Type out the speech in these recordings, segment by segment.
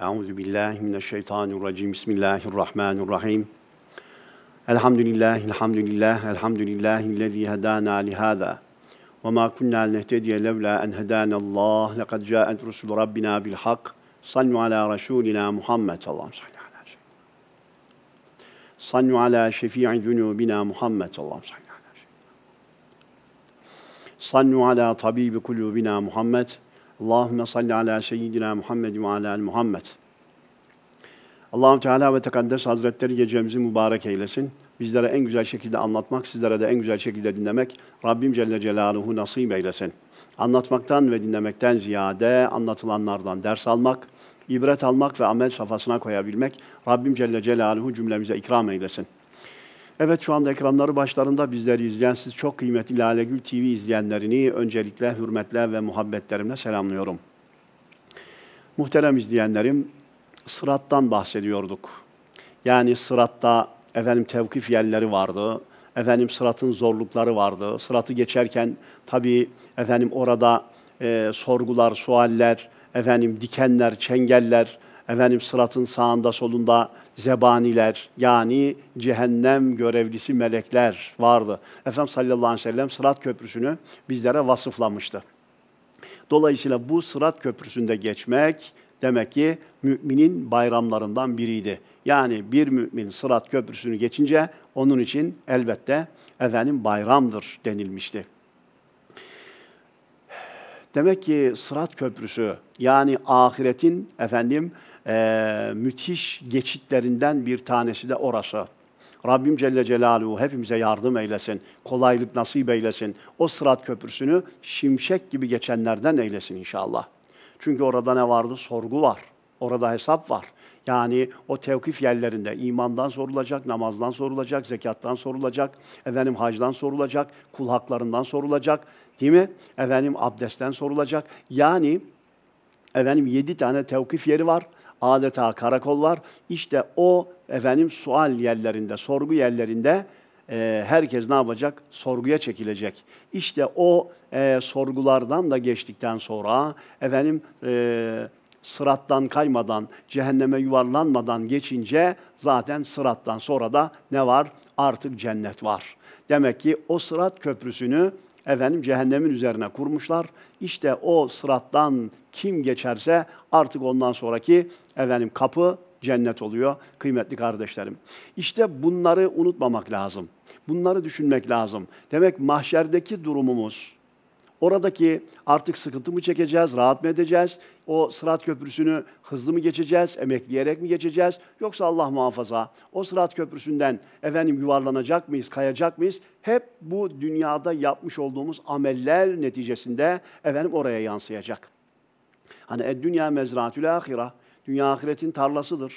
Euzu billahi mineşşeytanirracim. Bismillahirrahmanirrahim. Elhamdülillah, elhamdülillah, elhamdülillah, lezî hedâna lihâzâ. Ve mâ kunnâ nehtediye levlâ en hedâna Allah. Lekad câet rusulü rabbina bil hak. Sallu ala Resulina Muhammed sallallahu aleyhi ve sellem. Sallu ala şefii zunubina Muhammed sallallahu aleyhi ve sellem. Sallu ala tabibi kulubina Muhammed sallallahu Allahümme salli ala seyyidina Muhammed ve ala al Muhammed. allah Teala ve Tekaddes Hazretleri gecemizi mübarek eylesin. Bizlere en güzel şekilde anlatmak, sizlere de en güzel şekilde dinlemek Rabbim Celle Celaluhu nasip eylesin. Anlatmaktan ve dinlemekten ziyade anlatılanlardan ders almak, ibret almak ve amel safhasına koyabilmek Rabbim Celle Celaluhu cümlemize ikram eylesin. Evet şu anda ekranları başlarında bizleri izleyen siz çok kıymetli Lale Gül TV izleyenlerini öncelikle hürmetle ve muhabbetlerimle selamlıyorum. Muhterem izleyenlerim, sırattan bahsediyorduk. Yani sıratta efendim tevkif yerleri vardı, efendim sıratın zorlukları vardı. Sıratı geçerken tabii efendim orada e, sorgular, sualler, efendim dikenler, çengeller, efendim sıratın sağında solunda zebaniler yani cehennem görevlisi melekler vardı. Efendim sallallahu aleyhi ve sellem Sırat Köprüsü'nü bizlere vasıflamıştı. Dolayısıyla bu Sırat Köprüsü'nde geçmek demek ki müminin bayramlarından biriydi. Yani bir mümin Sırat Köprüsü'nü geçince onun için elbette efendim bayramdır denilmişti. Demek ki Sırat Köprüsü yani ahiretin efendim e, müthiş geçitlerinden bir tanesi de orası. Rabbim Celle Celaluhu hepimize yardım eylesin, kolaylık nasip eylesin. O sırat köprüsünü şimşek gibi geçenlerden eylesin inşallah. Çünkü orada ne vardı? Sorgu var. Orada hesap var. Yani o tevkif yerlerinde imandan sorulacak, namazdan sorulacak, zekattan sorulacak, efendim hacdan sorulacak, kul haklarından sorulacak, değil mi? Efendim abdestten sorulacak. Yani efendim yedi tane tevkif yeri var adeta karakollar. İşte o efendim sual yerlerinde, sorgu yerlerinde e, herkes ne yapacak? Sorguya çekilecek. İşte o e, sorgulardan da geçtikten sonra efendim e, sırattan kaymadan, cehenneme yuvarlanmadan geçince zaten sırattan sonra da ne var? Artık cennet var. Demek ki o sırat köprüsünü efendim cehennemin üzerine kurmuşlar. İşte o sırattan kim geçerse artık ondan sonraki efendim kapı cennet oluyor kıymetli kardeşlerim. İşte bunları unutmamak lazım. Bunları düşünmek lazım. Demek mahşerdeki durumumuz, Oradaki artık sıkıntı mı çekeceğiz, rahat mı edeceğiz? O Sırat Köprüsü'nü hızlı mı geçeceğiz, emekleyerek mi geçeceğiz? Yoksa Allah muhafaza o Sırat Köprüsü'nden efendim yuvarlanacak mıyız, kayacak mıyız? Hep bu dünyada yapmış olduğumuz ameller neticesinde efendim oraya yansıyacak. Hani e dünya mezratül ahira. Dünya ahiretin tarlasıdır.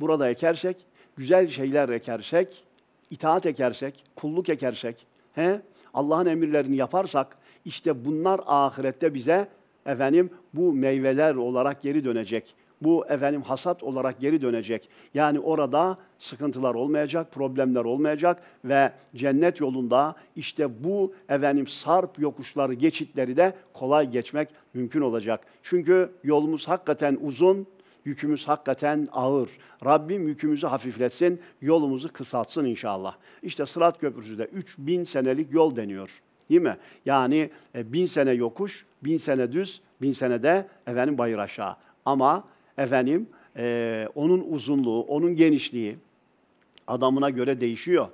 Burada ekersek, güzel şeyler ekersek, itaat ekersek, kulluk ekersek, he? Allah'ın emirlerini yaparsak, işte bunlar ahirette bize efendim bu meyveler olarak geri dönecek. Bu efendim hasat olarak geri dönecek. Yani orada sıkıntılar olmayacak, problemler olmayacak ve cennet yolunda işte bu efendim sarp yokuşları, geçitleri de kolay geçmek mümkün olacak. Çünkü yolumuz hakikaten uzun, yükümüz hakikaten ağır. Rabbim yükümüzü hafifletsin, yolumuzu kısaltsın inşallah. İşte Sırat Köprüsü de 3000 senelik yol deniyor. Değil mi? Yani e, bin sene yokuş, bin sene düz, bin sene de efendim bayır aşağı. Ama efendim e, onun uzunluğu, onun genişliği adamına göre değişiyor.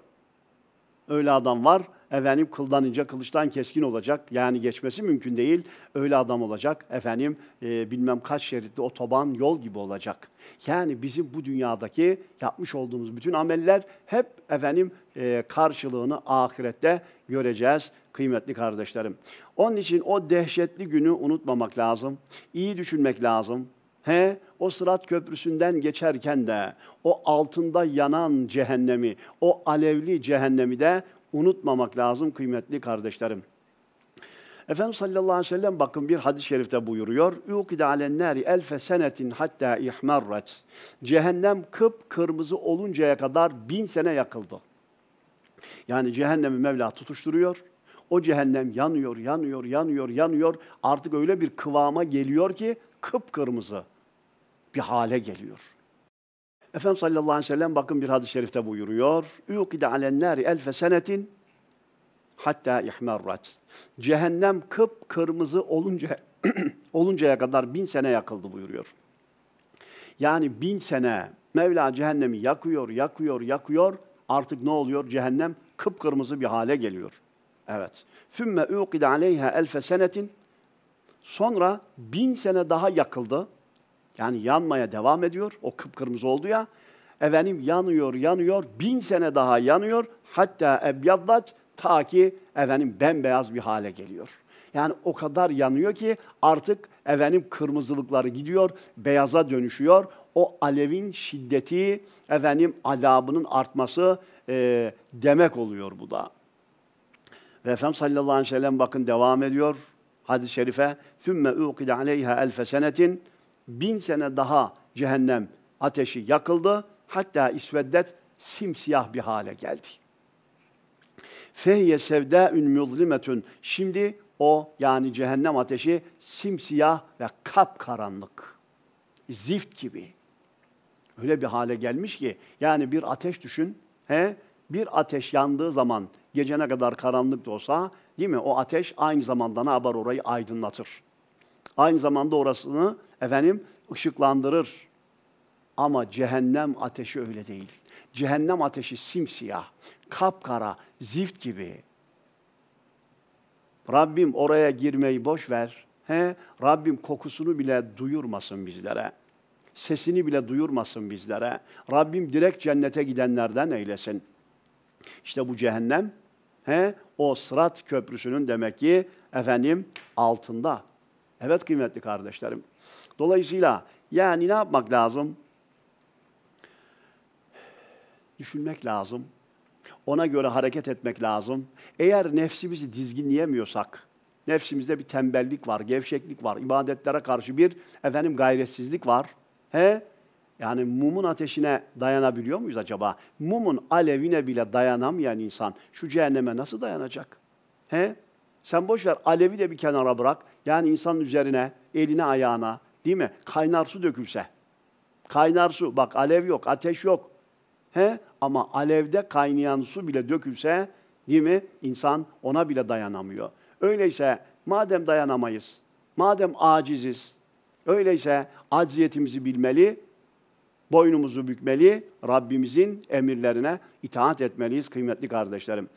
Öyle adam var, efendim kıldan ince, kılıçtan keskin olacak. Yani geçmesi mümkün değil. Öyle adam olacak. Efendim e, bilmem kaç şeritli otoban yol gibi olacak. Yani bizim bu dünyadaki yapmış olduğumuz bütün ameller hep efendim e, karşılığını ahirette göreceğiz kıymetli kardeşlerim. Onun için o dehşetli günü unutmamak lazım. İyi düşünmek lazım. He, o Sırat Köprüsü'nden geçerken de o altında yanan cehennemi, o alevli cehennemi de unutmamak lazım kıymetli kardeşlerim. Efendimiz sallallahu aleyhi ve sellem bakın bir hadis-i şerifte buyuruyor. Ukide alen nari elfe senetin hatta ihmarret. Cehennem kıp kırmızı oluncaya kadar bin sene yakıldı. Yani cehennemi Mevla tutuşturuyor. O cehennem yanıyor, yanıyor, yanıyor, yanıyor. Artık öyle bir kıvama geliyor ki kıpkırmızı bir hale geliyor. Efendimiz sallallahu aleyhi ve sellem bakın bir hadis-i şerifte buyuruyor. Üqide alen nari elfe senetin hatta ihmerrat. Cehennem kıpkırmızı olunca oluncaya kadar bin sene yakıldı buyuruyor. Yani bin sene Mevla cehennemi yakıyor, yakıyor, yakıyor. Artık ne oluyor? Cehennem kıpkırmızı bir hale geliyor. Evet. Fümme uqida aleyha elfe senetin. Sonra bin sene daha yakıldı. Yani yanmaya devam ediyor. O kıpkırmızı oldu ya. Efendim yanıyor, yanıyor. Bin sene daha yanıyor. Hatta ebyaddat ta ki efendim bembeyaz bir hale geliyor. Yani o kadar yanıyor ki artık efendim kırmızılıkları gidiyor, beyaza dönüşüyor. O alevin şiddeti, efendim adabının artması e, demek oluyor bu da. Ve Efendimiz sallallahu aleyhi ve sellem bakın devam ediyor hadis-i şerife. ثُمَّ اُقِدَ عَلَيْهَا elfe senetin Bin sene daha cehennem ateşi yakıldı. Hatta isveddet simsiyah bir hale geldi. Fehye sevdâ'ün müzlimetün. Şimdi o yani cehennem ateşi simsiyah ve kapkaranlık. Zift gibi. Öyle bir hale gelmiş ki yani bir ateş düşün. He? bir ateş yandığı zaman gece ne kadar karanlık da olsa değil mi? O ateş aynı zamanda ne yapar orayı aydınlatır. Aynı zamanda orasını efendim ışıklandırır. Ama cehennem ateşi öyle değil. Cehennem ateşi simsiyah, kapkara, zift gibi. Rabbim oraya girmeyi boş ver. He, Rabbim kokusunu bile duyurmasın bizlere. Sesini bile duyurmasın bizlere. Rabbim direkt cennete gidenlerden eylesin.'' İşte bu cehennem he, o sırat köprüsünün demek ki efendim altında. Evet kıymetli kardeşlerim. Dolayısıyla yani ne yapmak lazım? Düşünmek lazım. Ona göre hareket etmek lazım. Eğer nefsimizi dizginleyemiyorsak, nefsimizde bir tembellik var, gevşeklik var, ibadetlere karşı bir efendim gayretsizlik var. He? Yani mumun ateşine dayanabiliyor muyuz acaba? Mumun alevine bile dayanamayan insan şu cehenneme nasıl dayanacak? He? Sen boş ver alevi de bir kenara bırak. Yani insanın üzerine, eline, ayağına değil mi? Kaynar su dökülse. Kaynar su. Bak alev yok, ateş yok. He? Ama alevde kaynayan su bile dökülse değil mi? İnsan ona bile dayanamıyor. Öyleyse madem dayanamayız, madem aciziz, öyleyse acziyetimizi bilmeli, boynumuzu bükmeli, Rabbimizin emirlerine itaat etmeliyiz kıymetli kardeşlerim.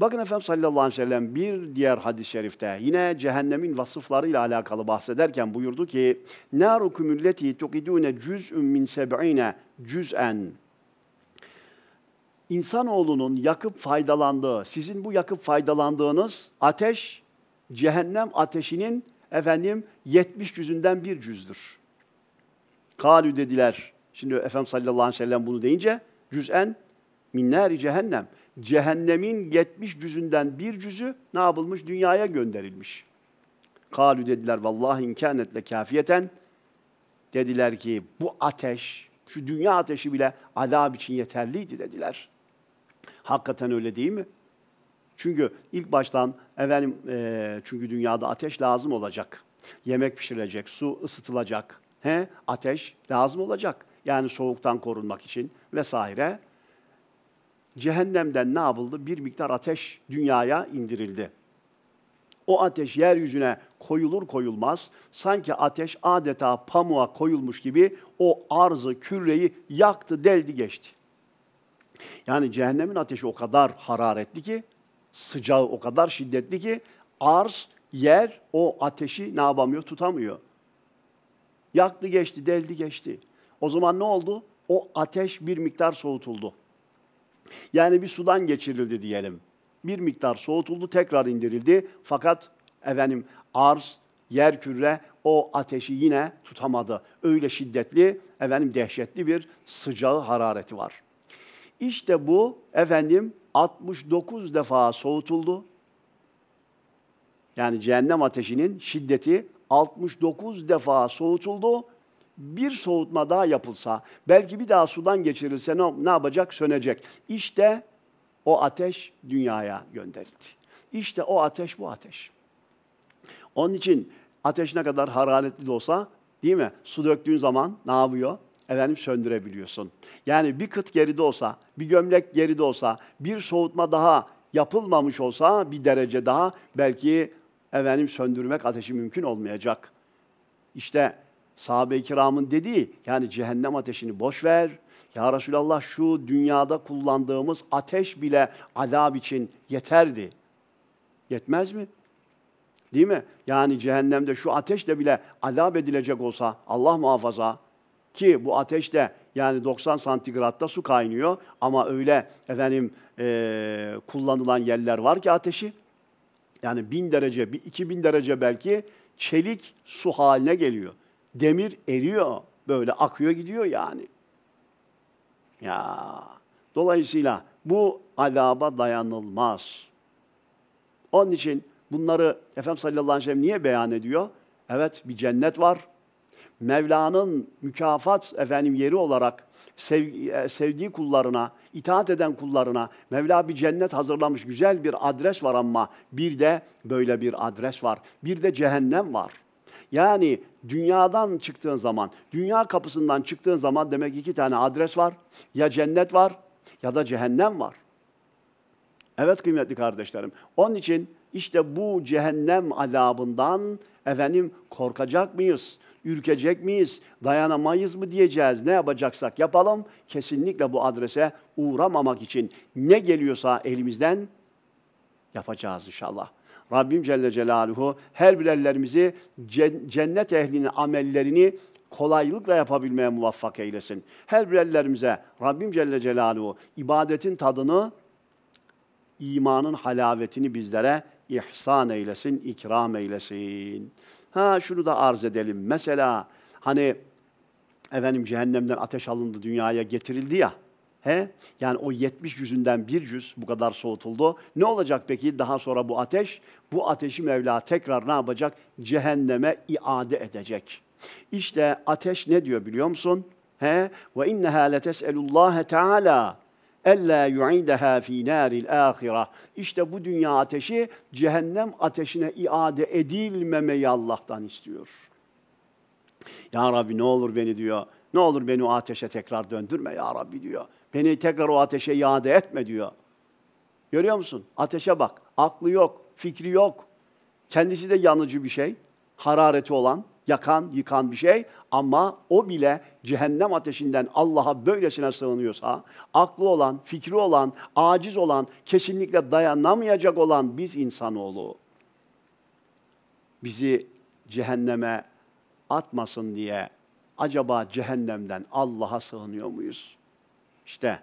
Bakın Efendimiz sallallahu aleyhi ve sellem bir diğer hadis-i şerifte yine cehennemin vasıflarıyla alakalı bahsederken buyurdu ki نَارُ كُمُلَّتِي تُقِدُونَ جُزْءٌ مِنْ سَبْعِينَ جُزْءًا İnsanoğlunun yakıp faydalandığı, sizin bu yakıp faydalandığınız ateş, cehennem ateşinin efendim 70 cüzünden bir cüzdür. Kalü dediler. Şimdi Efendimiz sallallahu aleyhi ve sellem bunu deyince cüz'en minnâri cehennem. Cehennemin 70 cüzünden bir cüzü ne yapılmış? Dünyaya gönderilmiş. Kalü dediler vallahi inkânetle kafiyeten. Dediler ki bu ateş, şu dünya ateşi bile adab için yeterliydi dediler. Hakikaten öyle değil mi? Çünkü ilk baştan efendim e, çünkü dünyada ateş lazım olacak. Yemek pişirilecek, su ısıtılacak. He? Ateş lazım olacak. Yani soğuktan korunmak için vesaire. Cehennemden ne yapıldı? Bir miktar ateş dünyaya indirildi. O ateş yeryüzüne koyulur koyulmaz sanki ateş adeta pamuğa koyulmuş gibi o arzı, küreyi yaktı, deldi geçti. Yani cehennemin ateşi o kadar hararetli ki, sıcağı o kadar şiddetli ki arz, yer o ateşi ne yapamıyor, tutamıyor. Yaktı geçti, deldi geçti. O zaman ne oldu? O ateş bir miktar soğutuldu. Yani bir sudan geçirildi diyelim. Bir miktar soğutuldu, tekrar indirildi. Fakat efendim arz, yer küre o ateşi yine tutamadı. Öyle şiddetli, efendim dehşetli bir sıcağı harareti var. İşte bu efendim 69 defa soğutuldu. Yani cehennem ateşinin şiddeti 69 defa soğutuldu bir soğutma daha yapılsa, belki bir daha sudan geçirilse ne, ne yapacak? Sönecek. İşte o ateş dünyaya gönderildi. İşte o ateş bu ateş. Onun için ateş ne kadar hararetli de olsa değil mi? Su döktüğün zaman ne yapıyor? Efendim söndürebiliyorsun. Yani bir kıt geride olsa, bir gömlek geride olsa, bir soğutma daha yapılmamış olsa bir derece daha belki efendim söndürmek ateşi mümkün olmayacak. İşte sahabe-i kiramın dediği yani cehennem ateşini boş ver. Ya Resulallah şu dünyada kullandığımız ateş bile azab için yeterdi. Yetmez mi? Değil mi? Yani cehennemde şu ateşle bile azap edilecek olsa Allah muhafaza ki bu ateş de yani 90 santigratta su kaynıyor ama öyle efendim e, kullanılan yerler var ki ateşi yani 1000 derece, 2000 derece belki çelik su haline geliyor. Demir eriyor. Böyle akıyor gidiyor yani. Ya. Dolayısıyla bu adaba dayanılmaz. Onun için bunları Efendim sallallahu aleyhi ve sellem niye beyan ediyor? Evet bir cennet var. Mevla'nın mükafat efendim yeri olarak sev, e, sevdiği kullarına, itaat eden kullarına Mevla bir cennet hazırlamış. Güzel bir adres var ama bir de böyle bir adres var. Bir de cehennem var. Yani dünyadan çıktığın zaman, dünya kapısından çıktığın zaman demek iki tane adres var. Ya cennet var ya da cehennem var. Evet kıymetli kardeşlerim. Onun için işte bu cehennem azabından efendim korkacak mıyız? Ürkecek miyiz? Dayanamayız mı diyeceğiz? Ne yapacaksak yapalım. Kesinlikle bu adrese uğramamak için ne geliyorsa elimizden yapacağız inşallah. Rabbim Celle Celaluhu her birerlerimizi cennet ehlinin amellerini kolaylıkla yapabilmeye muvaffak eylesin. Her birerlerimize Rabbim Celle Celaluhu ibadetin tadını, imanın halavetini bizlere ihsan eylesin, ikram eylesin. Ha şunu da arz edelim. Mesela hani efendim cehennemden ateş alındı dünyaya getirildi ya. He? Yani o 70 yüzünden bir yüz bu kadar soğutuldu. Ne olacak peki daha sonra bu ateş? Bu ateşi Mevla tekrar ne yapacak? Cehenneme iade edecek. İşte ateş ne diyor biliyor musun? He? Ve inneha letes'elullâhe teâlâ ella yu'idaha fi naril ahireh. İşte bu dünya ateşi cehennem ateşine iade edilmemeyi Allah'tan istiyor. Ya Rabbi ne olur beni diyor. Ne olur beni o ateşe tekrar döndürme ya Rabbi diyor. Beni tekrar o ateşe iade etme diyor. Görüyor musun? Ateşe bak. Aklı yok, fikri yok. Kendisi de yanıcı bir şey. Harareti olan, yakan, yıkan bir şey. Ama o bile cehennem ateşinden Allah'a böylesine sığınıyorsa, aklı olan, fikri olan, aciz olan, kesinlikle dayanamayacak olan biz insanoğlu. Bizi cehenneme atmasın diye acaba cehennemden Allah'a sığınıyor muyuz? İşte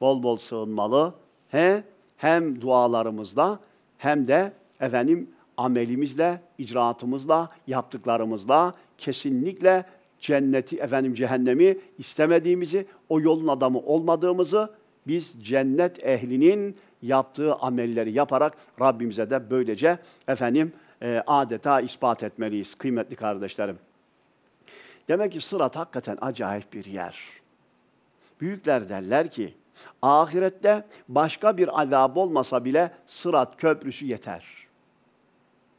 bol bol sığınmalı. He, hem dualarımızla hem de efendim amelimizle, icraatımızla, yaptıklarımızla kesinlikle cenneti efendim cehennemi istemediğimizi, o yolun adamı olmadığımızı biz cennet ehlinin yaptığı amelleri yaparak Rabbimize de böylece efendim e, adeta ispat etmeliyiz kıymetli kardeşlerim. Demek ki Sırat hakikaten acayip bir yer. Büyükler derler ki, ahirette başka bir azap olmasa bile sırat köprüsü yeter.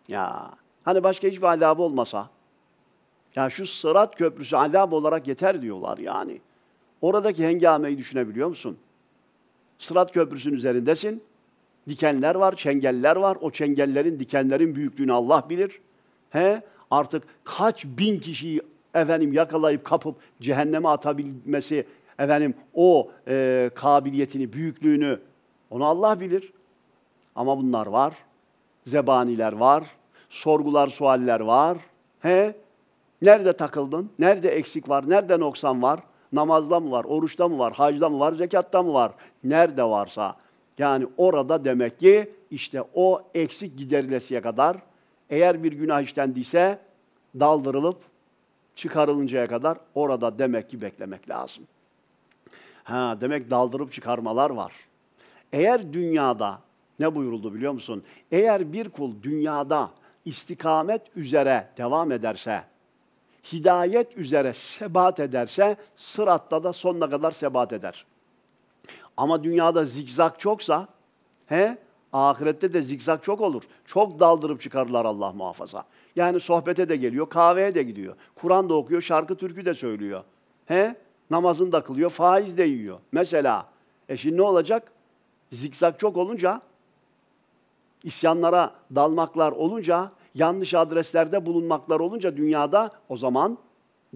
Ya hani başka hiçbir azap olmasa, ya şu sırat köprüsü azap olarak yeter diyorlar yani. Oradaki hengameyi düşünebiliyor musun? Sırat köprüsünün üzerindesin. Dikenler var, çengeller var. O çengellerin, dikenlerin büyüklüğünü Allah bilir. He? Artık kaç bin kişiyi efendim yakalayıp kapıp cehenneme atabilmesi efendim o e, kabiliyetini, büyüklüğünü onu Allah bilir. Ama bunlar var. Zebaniler var. Sorgular, sualler var. He? Nerede takıldın? Nerede eksik var? Nerede noksan var? Namazda mı var? Oruçta mı var? Hacda mı var? Zekatta mı var? Nerede varsa. Yani orada demek ki işte o eksik giderilesiye kadar eğer bir günah işlendiyse daldırılıp çıkarılıncaya kadar orada demek ki beklemek lazım. Ha demek daldırıp çıkarmalar var. Eğer dünyada ne buyuruldu biliyor musun? Eğer bir kul dünyada istikamet üzere devam ederse, hidayet üzere sebat ederse sıratta da sonuna kadar sebat eder. Ama dünyada zikzak çoksa, he? Ahirette de zikzak çok olur. Çok daldırıp çıkarlar Allah muhafaza. Yani sohbete de geliyor, kahveye de gidiyor. Kur'an da okuyor, şarkı türkü de söylüyor. He? Namazını da kılıyor, faiz de yiyor. Mesela. E şimdi ne olacak? Zikzak çok olunca, isyanlara dalmaklar olunca, yanlış adreslerde bulunmaklar olunca dünyada o zaman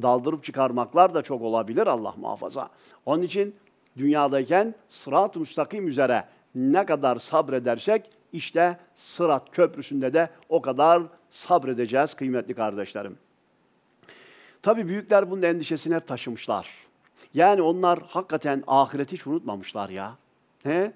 daldırıp çıkarmaklar da çok olabilir Allah muhafaza. Onun için dünyadayken sırat-ı müstakim üzere ne kadar sabredersek işte sırat köprüsünde de o kadar sabredeceğiz kıymetli kardeşlerim. Tabi büyükler bunun endişesini hep taşımışlar. Yani onlar hakikaten ahireti hiç unutmamışlar ya. He?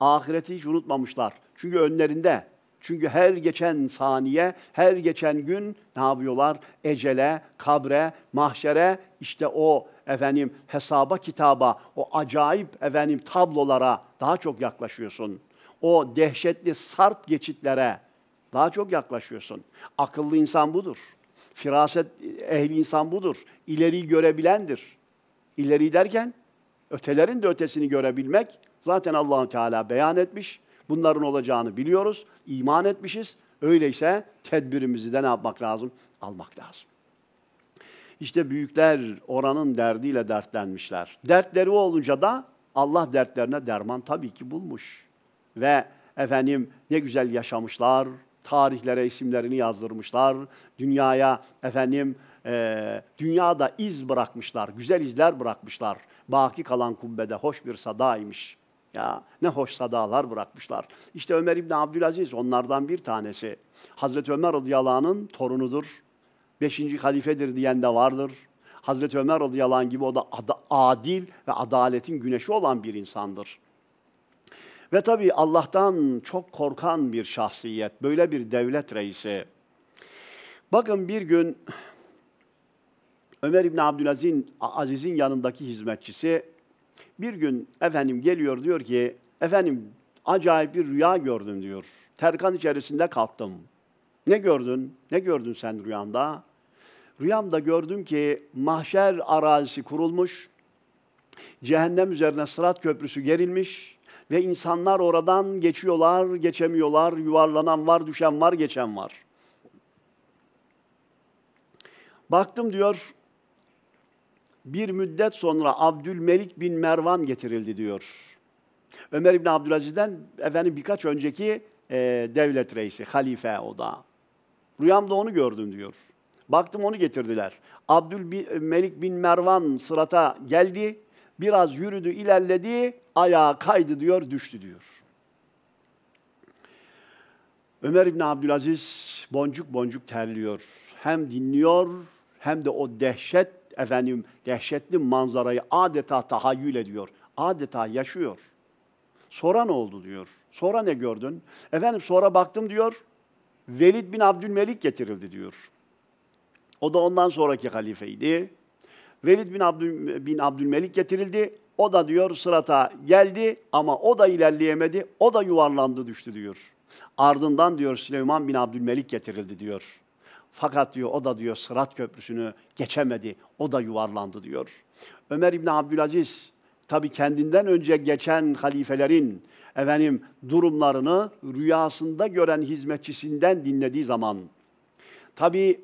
Ahireti hiç unutmamışlar. Çünkü önlerinde. Çünkü her geçen saniye, her geçen gün ne yapıyorlar? Ecele, kabre, mahşere işte o efendim hesaba kitaba, o acayip efendim tablolara daha çok yaklaşıyorsun. O dehşetli sarp geçitlere daha çok yaklaşıyorsun. Akıllı insan budur. Firaset ehli insan budur. İleri görebilendir. İleri derken ötelerin de ötesini görebilmek zaten Allahu Teala beyan etmiş. Bunların olacağını biliyoruz. iman etmişiz. Öyleyse tedbirimizi de ne yapmak lazım? Almak lazım. İşte büyükler oranın derdiyle dertlenmişler. Dertleri olunca da Allah dertlerine derman tabii ki bulmuş. Ve efendim ne güzel yaşamışlar, tarihlere isimlerini yazdırmışlar, dünyaya efendim e, dünyada iz bırakmışlar, güzel izler bırakmışlar. Baki kalan kubbede hoş bir sadaymış. Ya ne hoş sadalar bırakmışlar. İşte Ömer İbni Abdülaziz onlardan bir tanesi. Hazreti Ömer radıyallahu anh'ın torunudur. Beşinci halifedir diyen de vardır. Hazreti Ömer radıyallahu anh gibi o da adil ve adaletin güneşi olan bir insandır. Ve tabii Allah'tan çok korkan bir şahsiyet, böyle bir devlet reisi. Bakın bir gün Ömer İbni Abdülaziz'in Aziz'in yanındaki hizmetçisi bir gün efendim geliyor diyor ki efendim acayip bir rüya gördüm diyor. Terkan içerisinde kalktım. Ne gördün? Ne gördün sen rüyanda? Rüyamda gördüm ki mahşer arazisi kurulmuş. Cehennem üzerine sırat köprüsü gerilmiş ve insanlar oradan geçiyorlar, geçemiyorlar. Yuvarlanan var, düşen var, geçen var. Baktım diyor, bir müddet sonra Abdülmelik bin Mervan getirildi diyor. Ömer bin Abdülaziz'den efendim birkaç önceki e, devlet reisi, halife o da. Rüyamda onu gördüm diyor. Baktım onu getirdiler. Abdülmelik bin Mervan sırata geldi. Biraz yürüdü, ilerledi, ayağa kaydı diyor, düştü diyor. Ömer İbni Abdülaziz boncuk boncuk terliyor. Hem dinliyor hem de o dehşet efendim dehşetli manzarayı adeta tahayyül ediyor. Adeta yaşıyor. Sonra ne oldu diyor. Sonra ne gördün? Efendim sonra baktım diyor. Velid bin Abdülmelik getirildi diyor. O da ondan sonraki halifeydi. Velid bin, Abdül, bin Abdülmelik getirildi. O da diyor sırata geldi ama o da ilerleyemedi. O da yuvarlandı düştü diyor. Ardından diyor Süleyman bin Abdülmelik getirildi diyor. Fakat diyor o da diyor Sırat Köprüsü'nü geçemedi. O da yuvarlandı diyor. Ömer İbni Abdülaziz tabi kendinden önce geçen halifelerin efendim durumlarını rüyasında gören hizmetçisinden dinlediği zaman tabi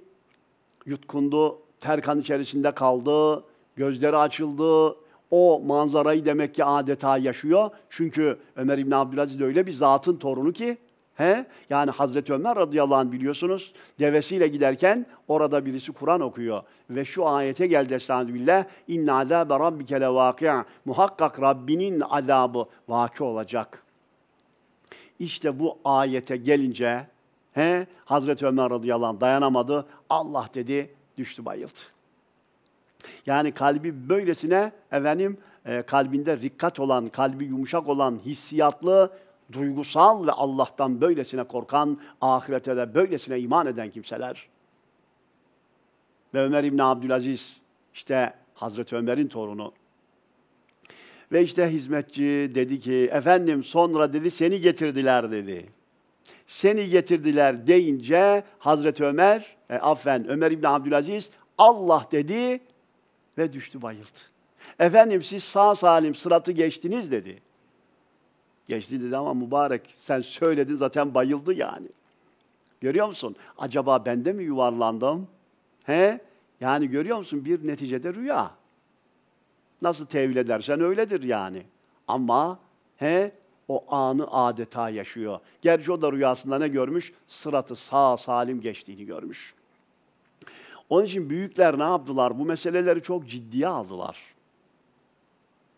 yutkundu, terkan içerisinde kaldı, gözleri açıldı. O manzarayı demek ki adeta yaşıyor. Çünkü Ömer İbni Abdülaziz de öyle bir zatın torunu ki He? Yani Hazreti Ömer radıyallahu anh biliyorsunuz devesiyle giderken orada birisi Kur'an okuyor. Ve şu ayete geldi estağfirullah. İnne azâbe rabbike levâki'a. Muhakkak Rabbinin azabı vaki olacak. İşte bu ayete gelince he, Hazreti Ömer radıyallahu anh dayanamadı. Allah dedi düştü bayıldı. Yani kalbi böylesine efendim e, kalbinde rikkat olan, kalbi yumuşak olan, hissiyatlı duygusal ve Allah'tan böylesine korkan, ahirete de böylesine iman eden kimseler. Ve Ömer İbni Abdülaziz, işte Hazreti Ömer'in torunu. Ve işte hizmetçi dedi ki, efendim sonra dedi seni getirdiler dedi. Seni getirdiler deyince Hazreti Ömer, e, affen Ömer İbni Abdülaziz Allah dedi ve düştü bayıldı. Efendim siz sağ salim sıratı geçtiniz dedi. Geçti dedi ama mübarek sen söyledin zaten bayıldı yani. Görüyor musun? Acaba bende mi yuvarlandım? He? Yani görüyor musun bir neticede rüya. Nasıl tevil edersen öyledir yani. Ama he o anı adeta yaşıyor. Gerçi o da rüyasında ne görmüş? Sıratı sağ salim geçtiğini görmüş. Onun için büyükler ne yaptılar? Bu meseleleri çok ciddiye aldılar.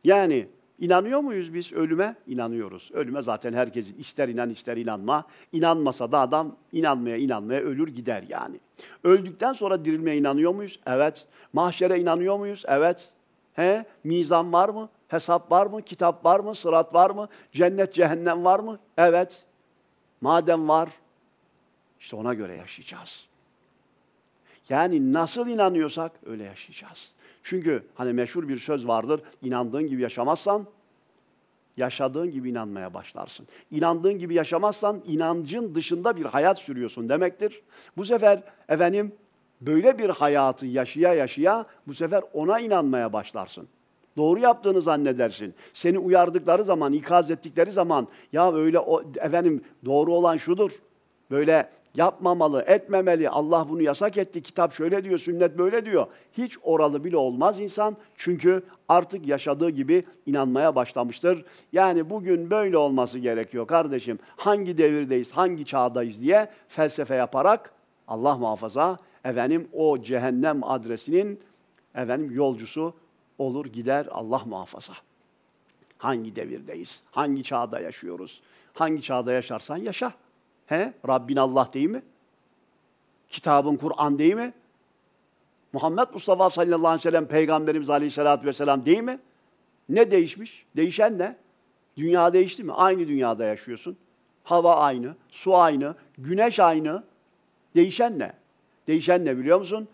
Yani İnanıyor muyuz biz ölüme? İnanıyoruz. Ölüme zaten herkesin ister inan ister inanma. İnanmasa da adam inanmaya inanmaya ölür gider yani. Öldükten sonra dirilmeye inanıyor muyuz? Evet. Mahşere inanıyor muyuz? Evet. He? Mizan var mı? Hesap var mı? Kitap var mı? Sırat var mı? Cennet, cehennem var mı? Evet. Madem var, işte ona göre yaşayacağız. Yani nasıl inanıyorsak öyle yaşayacağız. Çünkü hani meşhur bir söz vardır, inandığın gibi yaşamazsan yaşadığın gibi inanmaya başlarsın. İnandığın gibi yaşamazsan inancın dışında bir hayat sürüyorsun demektir. Bu sefer efendim böyle bir hayatı yaşaya yaşaya bu sefer ona inanmaya başlarsın. Doğru yaptığını zannedersin. Seni uyardıkları zaman, ikaz ettikleri zaman ya öyle o, efendim doğru olan şudur böyle yapmamalı, etmemeli, Allah bunu yasak etti, kitap şöyle diyor, sünnet böyle diyor. Hiç oralı bile olmaz insan çünkü artık yaşadığı gibi inanmaya başlamıştır. Yani bugün böyle olması gerekiyor kardeşim. Hangi devirdeyiz, hangi çağdayız diye felsefe yaparak Allah muhafaza efendim o cehennem adresinin efendim yolcusu olur gider Allah muhafaza. Hangi devirdeyiz? Hangi çağda yaşıyoruz? Hangi çağda yaşarsan yaşa. He? Rabbin Allah değil mi? Kitabın Kur'an değil mi? Muhammed Mustafa sallallahu aleyhi ve sellem Peygamberimiz aleyhissalatü vesselam değil mi? Ne değişmiş? Değişen ne? Dünya değişti mi? Aynı dünyada yaşıyorsun. Hava aynı, su aynı, güneş aynı. Değişen ne? Değişen ne biliyor musun?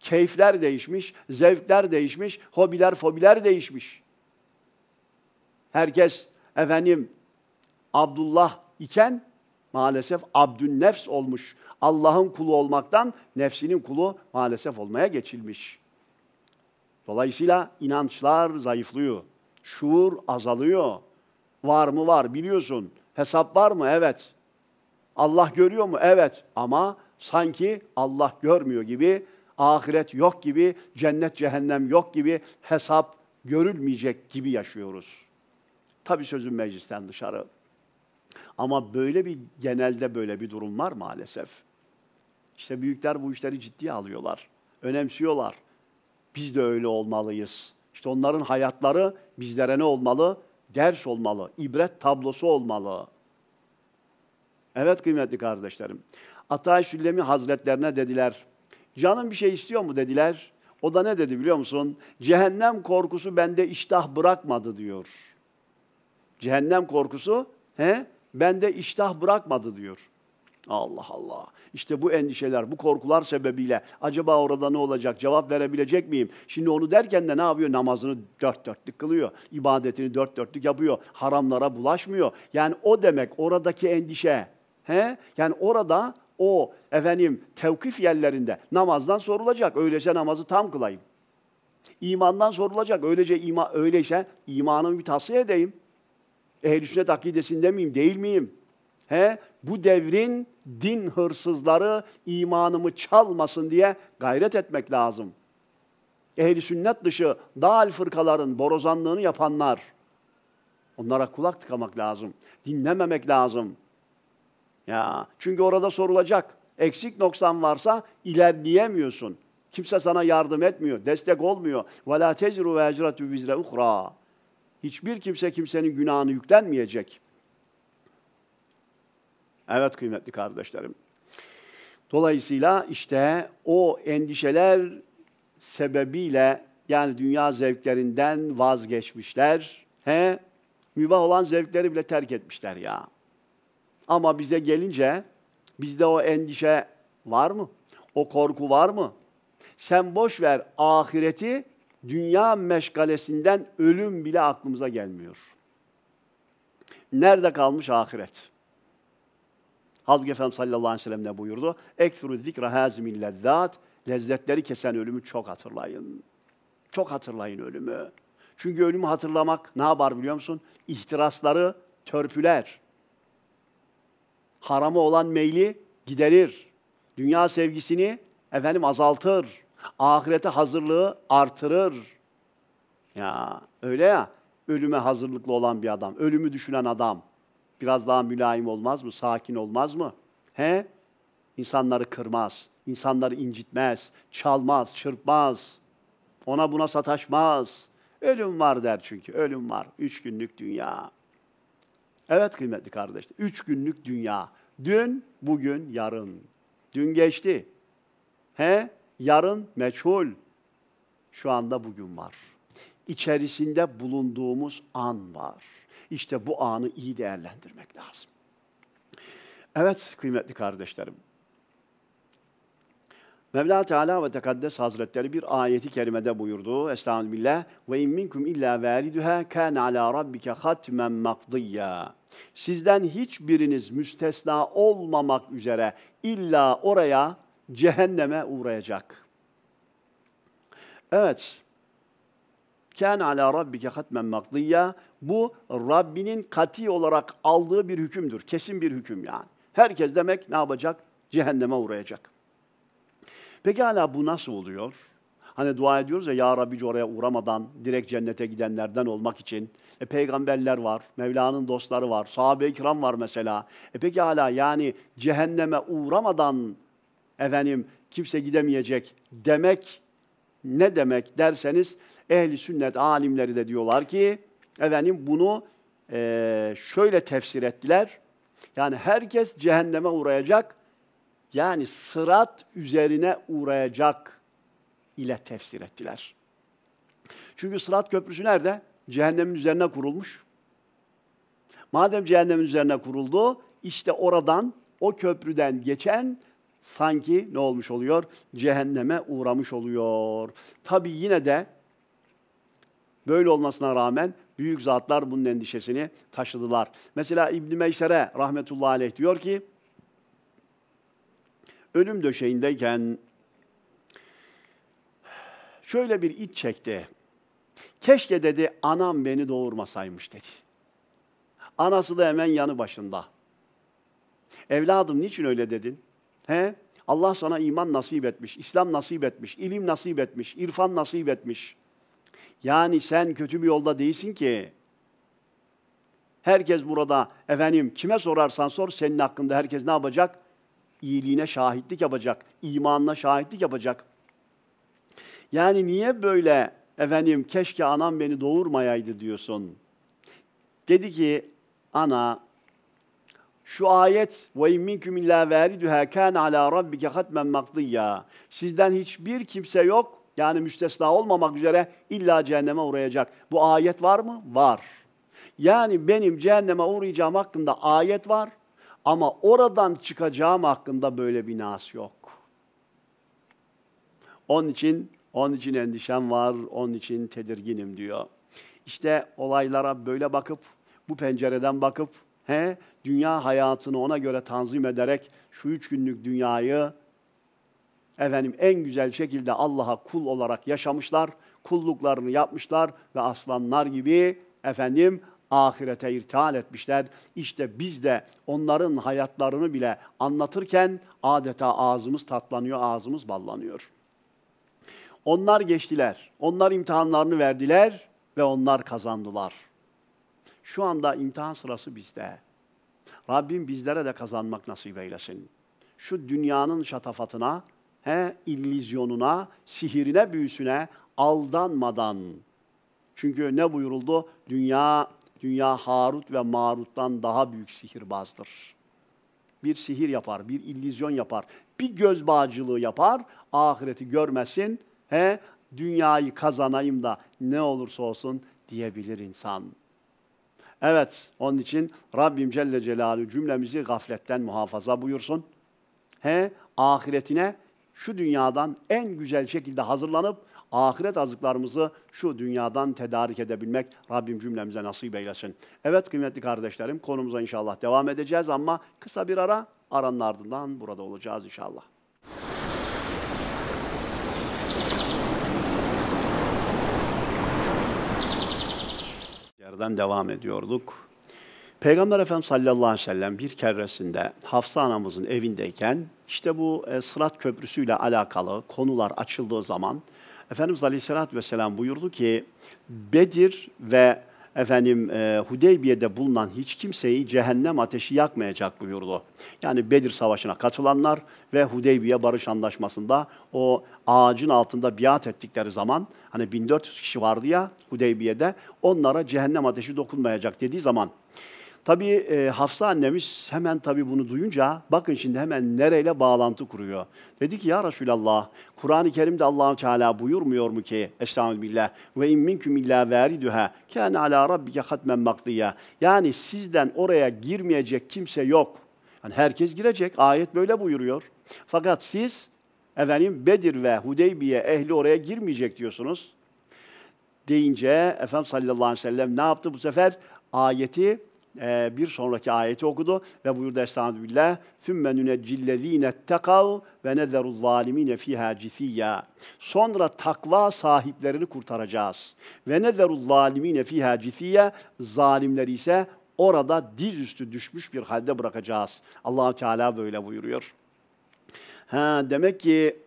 Keyifler değişmiş, zevkler değişmiş, hobiler, fobiler değişmiş. Herkes efendim Abdullah iken maalesef Nefs olmuş. Allah'ın kulu olmaktan nefsinin kulu maalesef olmaya geçilmiş. Dolayısıyla inançlar zayıflıyor. Şuur azalıyor. Var mı var biliyorsun. Hesap var mı? Evet. Allah görüyor mu? Evet. Ama sanki Allah görmüyor gibi, ahiret yok gibi, cennet cehennem yok gibi, hesap görülmeyecek gibi yaşıyoruz. Tabii sözüm meclisten dışarı. Ama böyle bir genelde böyle bir durum var maalesef. İşte büyükler bu işleri ciddiye alıyorlar, önemsiyorlar. Biz de öyle olmalıyız. İşte onların hayatları bizlere ne olmalı? Ders olmalı, ibret tablosu olmalı. Evet kıymetli kardeşlerim. Atay Süllemi Hazretlerine dediler. Canım bir şey istiyor mu dediler. O da ne dedi biliyor musun? Cehennem korkusu bende iştah bırakmadı diyor. Cehennem korkusu he? bende iştah bırakmadı diyor. Allah Allah. İşte bu endişeler, bu korkular sebebiyle acaba orada ne olacak, cevap verebilecek miyim? Şimdi onu derken de ne yapıyor? Namazını dört dörtlük kılıyor. ibadetini dört dörtlük yapıyor. Haramlara bulaşmıyor. Yani o demek oradaki endişe. He? Yani orada o efendim tevkif yerlerinde namazdan sorulacak. Öyleyse namazı tam kılayım. İmandan sorulacak. Öylece ima, öyleyse imanımı bir tasfiye edeyim. Ehl-i sünnet akidesinde miyim, değil miyim? He? Bu devrin din hırsızları imanımı çalmasın diye gayret etmek lazım. Ehli sünnet dışı dal fırkaların borozanlığını yapanlar. Onlara kulak tıkamak lazım. Dinlememek lazım. Ya çünkü orada sorulacak. Eksik noksan varsa ilerleyemiyorsun. Kimse sana yardım etmiyor, destek olmuyor. وَلَا تَجْرُ وَاَجْرَةُ وِزْرَ اُخْرَى hiçbir kimse kimsenin günahını yüklenmeyecek. Evet kıymetli kardeşlerim. Dolayısıyla işte o endişeler sebebiyle yani dünya zevklerinden vazgeçmişler. He, mübah olan zevkleri bile terk etmişler ya. Ama bize gelince bizde o endişe var mı? O korku var mı? Sen boş ver ahireti dünya meşgalesinden ölüm bile aklımıza gelmiyor. Nerede kalmış ahiret? Halbuki Efendimiz sallallahu aleyhi ve sellem ne buyurdu? Ekthru zikra hazimil lezzat. Lezzetleri kesen ölümü çok hatırlayın. Çok hatırlayın ölümü. Çünkü ölümü hatırlamak ne yapar biliyor musun? İhtirasları törpüler. haramı olan meyli giderir. Dünya sevgisini efendim azaltır. Ahirete hazırlığı artırır. Ya öyle ya. Ölüme hazırlıklı olan bir adam, ölümü düşünen adam biraz daha mülayim olmaz mı? Sakin olmaz mı? He? İnsanları kırmaz, insanları incitmez, çalmaz, çırpmaz. Ona buna sataşmaz. Ölüm var der çünkü. Ölüm var. Üç günlük dünya. Evet kıymetli kardeşler. Üç günlük dünya. Dün, bugün, yarın. Dün geçti. He? yarın meçhul, şu anda bugün var. İçerisinde bulunduğumuz an var. İşte bu anı iyi değerlendirmek lazım. Evet kıymetli kardeşlerim. Mevla Teala ve Tekaddes Hazretleri bir ayeti kerimede buyurdu. Estağfirullah. Ve in minkum illa variduha kana ala rabbike hatmen makdiyya. Sizden hiçbiriniz müstesna olmamak üzere illa oraya cehenneme uğrayacak. Evet. Kân ala rabbike hatmen makdiyya. Bu Rabbinin kati olarak aldığı bir hükümdür. Kesin bir hüküm yani. Herkes demek ne yapacak? Cehenneme uğrayacak. Peki hala bu nasıl oluyor? Hani dua ediyoruz ya Ya Rabbi oraya uğramadan direkt cennete gidenlerden olmak için. E, peygamberler var, Mevla'nın dostları var, sahabe-i kiram var mesela. E peki hala yani cehenneme uğramadan efendim kimse gidemeyecek demek ne demek derseniz ehli sünnet alimleri de diyorlar ki efendim bunu e, şöyle tefsir ettiler. Yani herkes cehenneme uğrayacak. Yani sırat üzerine uğrayacak ile tefsir ettiler. Çünkü sırat köprüsü nerede? Cehennemin üzerine kurulmuş. Madem cehennemin üzerine kuruldu, işte oradan, o köprüden geçen sanki ne olmuş oluyor? Cehenneme uğramış oluyor. Tabi yine de böyle olmasına rağmen büyük zatlar bunun endişesini taşıdılar. Mesela İbn Meyser'e rahmetullahi aleyh diyor ki ölüm döşeğindeyken şöyle bir iç çekti. Keşke dedi anam beni doğurmasaymış dedi. Anası da hemen yanı başında. Evladım niçin öyle dedin? He? Allah sana iman nasip etmiş, İslam nasip etmiş, ilim nasip etmiş, irfan nasip etmiş. Yani sen kötü bir yolda değilsin ki. Herkes burada efendim kime sorarsan sor senin hakkında herkes ne yapacak? İyiliğine şahitlik yapacak, imanına şahitlik yapacak. Yani niye böyle efendim keşke anam beni doğurmayaydı diyorsun. Dedi ki ana şu ayet ve in minkum illa variduha kan ala rabbike hatmen makdiya. Sizden hiçbir kimse yok yani müstesna olmamak üzere illa cehenneme uğrayacak. Bu ayet var mı? Var. Yani benim cehenneme uğrayacağım hakkında ayet var ama oradan çıkacağım hakkında böyle bir nas yok. Onun için onun için endişem var, onun için tedirginim diyor. İşte olaylara böyle bakıp, bu pencereden bakıp He, dünya hayatını ona göre tanzim ederek şu üç günlük dünyayı efendim en güzel şekilde Allah'a kul olarak yaşamışlar, kulluklarını yapmışlar ve aslanlar gibi efendim ahirete irtihal etmişler. İşte biz de onların hayatlarını bile anlatırken adeta ağzımız tatlanıyor, ağzımız ballanıyor. Onlar geçtiler, onlar imtihanlarını verdiler ve onlar kazandılar.'' Şu anda imtihan sırası bizde. Rabbim bizlere de kazanmak nasip eylesin. Şu dünyanın şatafatına, he, illüzyonuna, sihirine, büyüsüne aldanmadan. Çünkü ne buyuruldu? Dünya, dünya Harut ve Marut'tan daha büyük sihirbazdır. Bir sihir yapar, bir illüzyon yapar, bir göz bağcılığı yapar, ahireti görmesin, he, dünyayı kazanayım da ne olursa olsun diyebilir insan.'' Evet, onun için Rabbim Celle Celaluhu cümlemizi gafletten muhafaza buyursun. He, ahiretine şu dünyadan en güzel şekilde hazırlanıp ahiret azıklarımızı şu dünyadan tedarik edebilmek Rabbim cümlemize nasip eylesin. Evet kıymetli kardeşlerim konumuza inşallah devam edeceğiz ama kısa bir ara aranın ardından burada olacağız inşallah. yerden devam ediyorduk. Peygamber Efendimiz sallallahu aleyhi ve sellem bir keresinde Hafsa anamızın evindeyken işte bu e, Sırat Köprüsü'yle alakalı konular açıldığı zaman Efendimiz Aleyhisselatü Vesselam buyurdu ki Bedir ve efendim e, Hudeybiye'de bulunan hiç kimseyi cehennem ateşi yakmayacak buyurdu. Yani Bedir Savaşı'na katılanlar ve Hudeybiye Barış Anlaşması'nda o ağacın altında biat ettikleri zaman hani 1400 kişi vardı ya Hudeybiye'de onlara cehennem ateşi dokunmayacak dediği zaman Tabii e, Hafsa annemiz hemen tabii bunu duyunca bakın şimdi hemen nereyle bağlantı kuruyor. Dedi ki ya Resulallah Kur'an-ı Kerim'de Allahu Teala buyurmuyor mu ki Estağfirullah ve in minkum illa variduha kana ala rabbike hatmen makdiya. Yani sizden oraya girmeyecek kimse yok. Yani herkes girecek. Ayet böyle buyuruyor. Fakat siz efendim Bedir ve Hudeybiye ehli oraya girmeyecek diyorsunuz. Deyince Efendimiz sallallahu aleyhi ve sellem ne yaptı bu sefer? Ayeti e, bir sonraki ayeti okudu ve buyurdu Estağfirullah ثُمَّ نُنَجِّ الَّذ۪ينَ اتَّقَوْا وَنَذَرُ الظَّالِم۪ينَ ف۪يهَا جِثِيًّا Sonra takva sahiplerini kurtaracağız. وَنَذَرُ الظَّالِم۪ينَ ف۪يهَا جِثِيًّا Zalimleri ise orada dizüstü düşmüş bir halde bırakacağız. allah Teala böyle buyuruyor. Ha, demek ki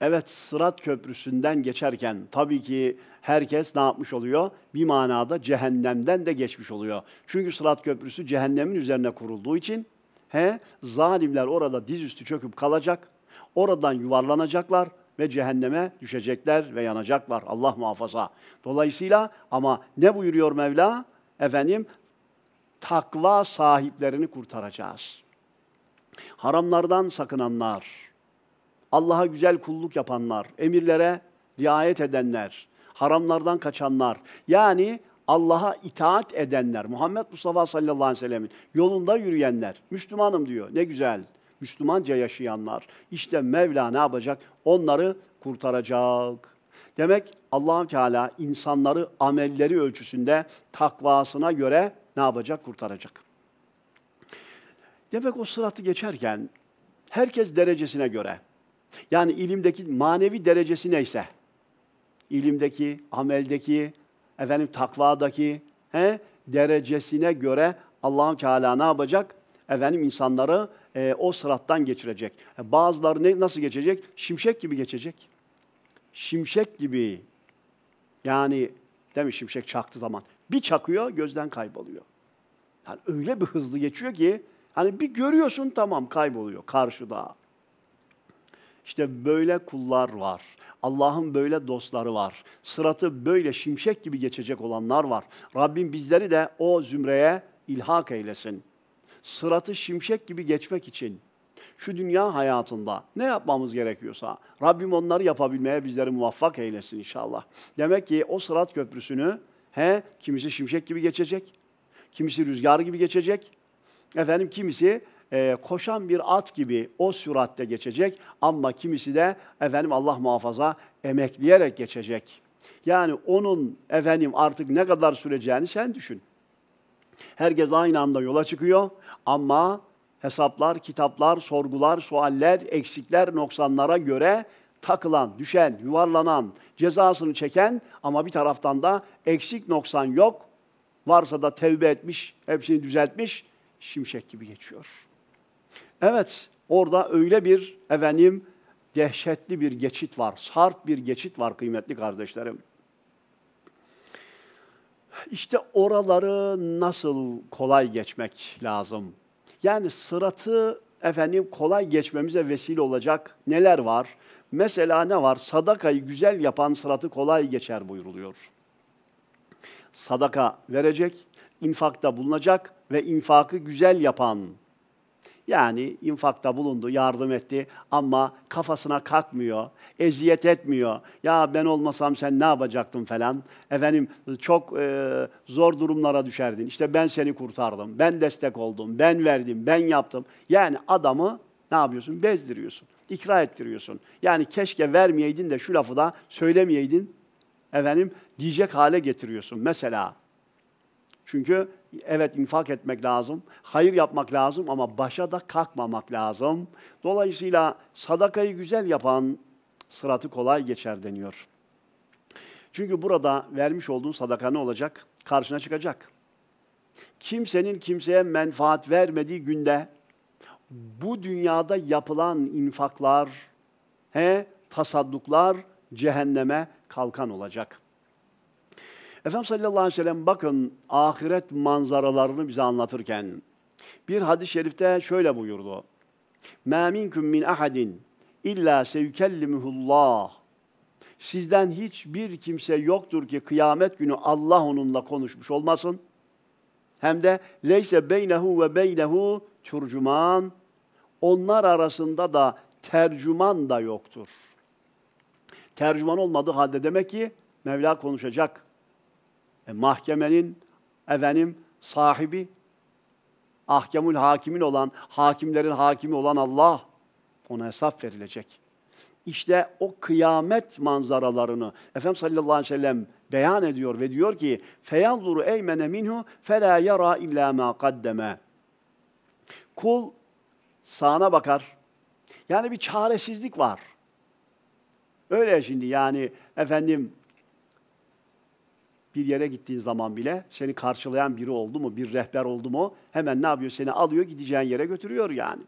Evet Sırat Köprüsü'nden geçerken tabii ki herkes ne yapmış oluyor? Bir manada cehennemden de geçmiş oluyor. Çünkü Sırat Köprüsü cehennemin üzerine kurulduğu için he zalimler orada dizüstü çöküp kalacak. Oradan yuvarlanacaklar ve cehenneme düşecekler ve yanacaklar. Allah muhafaza. Dolayısıyla ama ne buyuruyor Mevla? Efendim takva sahiplerini kurtaracağız. Haramlardan sakınanlar, Allah'a güzel kulluk yapanlar, emirlere riayet edenler, haramlardan kaçanlar. Yani Allah'a itaat edenler, Muhammed Mustafa sallallahu aleyhi ve sellemin yolunda yürüyenler, Müslümanım diyor. Ne güzel. Müslümanca yaşayanlar. işte Mevla ne yapacak? Onları kurtaracak. Demek allah Teala insanları amelleri ölçüsünde takvasına göre ne yapacak? Kurtaracak. Demek o sıratı geçerken herkes derecesine göre yani ilimdeki manevi derecesi neyse, ilimdeki, ameldeki, efendim takvadaki he, derecesine göre allah Teala ne yapacak? Efendim insanları e, o sırattan geçirecek. E, bazıları ne, nasıl geçecek? Şimşek gibi geçecek. Şimşek gibi. Yani değil mi şimşek çaktı zaman. Bir çakıyor gözden kayboluyor. Yani öyle bir hızlı geçiyor ki hani bir görüyorsun tamam kayboluyor karşıda. İşte böyle kullar var. Allah'ın böyle dostları var. Sıratı böyle şimşek gibi geçecek olanlar var. Rabbim bizleri de o zümreye ilhak eylesin. Sıratı şimşek gibi geçmek için şu dünya hayatında ne yapmamız gerekiyorsa Rabbim onları yapabilmeye bizleri muvaffak eylesin inşallah. Demek ki o sırat köprüsünü he kimisi şimşek gibi geçecek, kimisi rüzgar gibi geçecek. Efendim kimisi e, koşan bir at gibi o süratte geçecek ama kimisi de efendim Allah muhafaza emekleyerek geçecek. Yani onun efendim artık ne kadar süreceğini sen düşün. Herkes aynı anda yola çıkıyor ama hesaplar, kitaplar, sorgular, sualler, eksikler, noksanlara göre takılan, düşen, yuvarlanan, cezasını çeken ama bir taraftan da eksik noksan yok. Varsa da tevbe etmiş, hepsini düzeltmiş, şimşek gibi geçiyor.'' Evet, orada öyle bir efendim dehşetli bir geçit var, sarp bir geçit var kıymetli kardeşlerim. İşte oraları nasıl kolay geçmek lazım? Yani sıratı efendim kolay geçmemize vesile olacak neler var? Mesela ne var? Sadakayı güzel yapan sıratı kolay geçer buyuruluyor. Sadaka verecek, infakta bulunacak ve infakı güzel yapan yani infakta bulundu, yardım etti ama kafasına kalkmıyor, eziyet etmiyor. Ya ben olmasam sen ne yapacaktın falan. Efendim çok e, zor durumlara düşerdin. İşte ben seni kurtardım, ben destek oldum, ben verdim, ben yaptım. Yani adamı ne yapıyorsun? Bezdiriyorsun, ikra ettiriyorsun. Yani keşke vermeyeydin de şu lafı da söylemeyeydin efendim diyecek hale getiriyorsun. Mesela çünkü evet infak etmek lazım, hayır yapmak lazım ama başa da kalkmamak lazım. Dolayısıyla sadakayı güzel yapan sıratı kolay geçer deniyor. Çünkü burada vermiş olduğun sadaka ne olacak? Karşına çıkacak. Kimsenin kimseye menfaat vermediği günde bu dünyada yapılan infaklar, he, tasadduklar cehenneme kalkan olacak.'' Efendimiz sallallahu aleyhi ve sellem bakın ahiret manzaralarını bize anlatırken bir hadis-i şerifte şöyle buyurdu. مَا مِنْكُمْ min ahadin illa سَيُكَلِّمُهُ Sizden hiçbir kimse yoktur ki kıyamet günü Allah onunla konuşmuş olmasın. Hem de leyse beynehu ve beynehu turcuman. Onlar arasında da tercüman da yoktur. Tercüman olmadığı halde demek ki Mevla konuşacak. E, mahkemenin efendim sahibi ahkemul hakimin olan, hakimlerin hakimi olan Allah ona hesap verilecek. İşte o kıyamet manzaralarını Efendim sallallahu aleyhi ve sellem beyan ediyor ve diyor ki feyanzuru eymene minhu fela yara illa ma kaddeme. Kul sağına bakar. Yani bir çaresizlik var. Öyle şimdi yani efendim bir yere gittiğin zaman bile seni karşılayan biri oldu mu, bir rehber oldu mu hemen ne yapıyor? Seni alıyor, gideceğin yere götürüyor yani.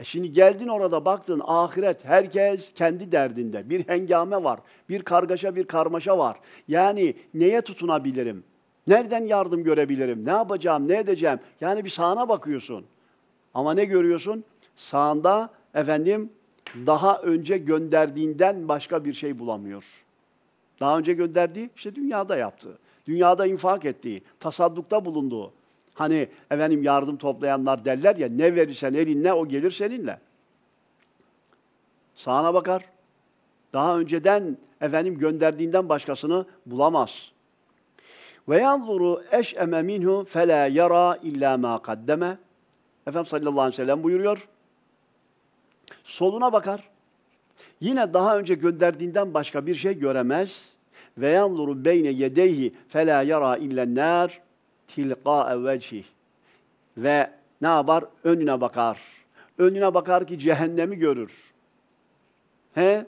E şimdi geldin orada baktın ahiret herkes kendi derdinde. Bir hengame var, bir kargaşa bir karmaşa var. Yani neye tutunabilirim? Nereden yardım görebilirim? Ne yapacağım, ne edeceğim? Yani bir sağına bakıyorsun. Ama ne görüyorsun? Sağında efendim daha önce gönderdiğinden başka bir şey bulamıyor. Daha önce gönderdiği, işte dünyada yaptığı, dünyada infak ettiği, tasaddukta bulunduğu. Hani efendim yardım toplayanlar derler ya, ne verirsen elinle o gelir seninle. Sağına bakar. Daha önceden efendim gönderdiğinden başkasını bulamaz. Ve yanzuru eş minhu fela yara illa ma kaddeme. Efendimiz sallallahu aleyhi ve sellem buyuruyor. Soluna bakar. Yine daha önce gönderdiğinden başka bir şey göremez. Ve yanzuru beyne yedeyhi fela yara illenler tilqa vecih. Ve ne yapar? Önüne bakar. Önüne bakar ki cehennemi görür. He?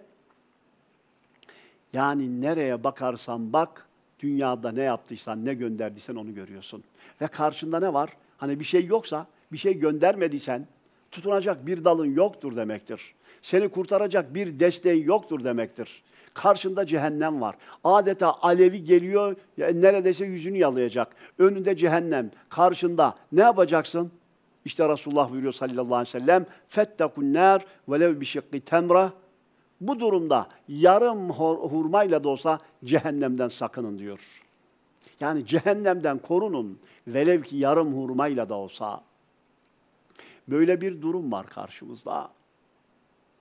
Yani nereye bakarsan bak, dünyada ne yaptıysan, ne gönderdiysen onu görüyorsun. Ve karşında ne var? Hani bir şey yoksa, bir şey göndermediysen, tutunacak bir dalın yoktur demektir. Seni kurtaracak bir desteğin yoktur demektir. Karşında cehennem var. Adeta alevi geliyor, neredeyse yüzünü yalayacak. Önünde cehennem, karşında. Ne yapacaksın? İşte Resulullah buyuruyor sallallahu aleyhi ve sellem, فَتَّقُنْ نَارْ وَلَوْ بِشِقِّ temra. Bu durumda yarım hurmayla da olsa cehennemden sakının diyor. Yani cehennemden korunun velev ki yarım hurmayla da olsa. Böyle bir durum var karşımızda.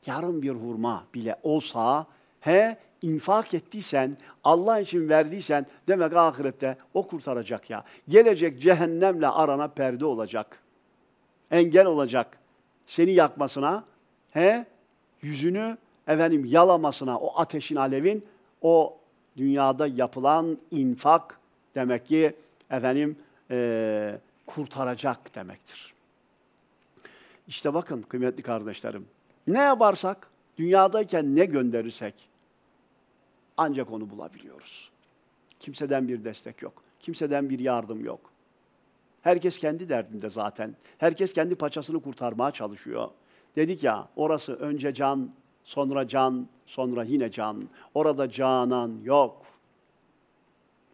Yarım bir hurma bile olsa, he infak ettiysen, Allah için verdiysen demek ahirette o kurtaracak ya. Gelecek cehennemle arana perde olacak. Engel olacak. Seni yakmasına, he yüzünü efendim yalamasına o ateşin alevin o dünyada yapılan infak demek ki efendim e, kurtaracak demektir. İşte bakın kıymetli kardeşlerim. Ne yaparsak, dünyadayken ne gönderirsek ancak onu bulabiliyoruz. Kimseden bir destek yok. Kimseden bir yardım yok. Herkes kendi derdinde zaten. Herkes kendi paçasını kurtarmaya çalışıyor. Dedik ya, orası önce can, sonra can, sonra yine can. Orada canan yok.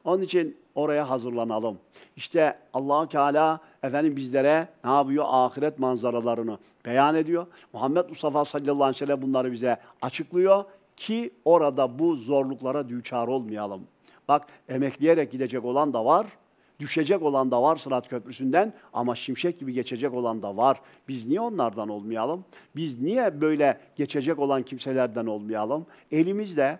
Onun için oraya hazırlanalım. İşte allah Teala efendim bizlere ne yapıyor? Ahiret manzaralarını beyan ediyor. Muhammed Mustafa sallallahu aleyhi ve sellem bunları bize açıklıyor ki orada bu zorluklara düçar olmayalım. Bak emekleyerek gidecek olan da var, düşecek olan da var Sırat Köprüsü'nden ama şimşek gibi geçecek olan da var. Biz niye onlardan olmayalım? Biz niye böyle geçecek olan kimselerden olmayalım? Elimizde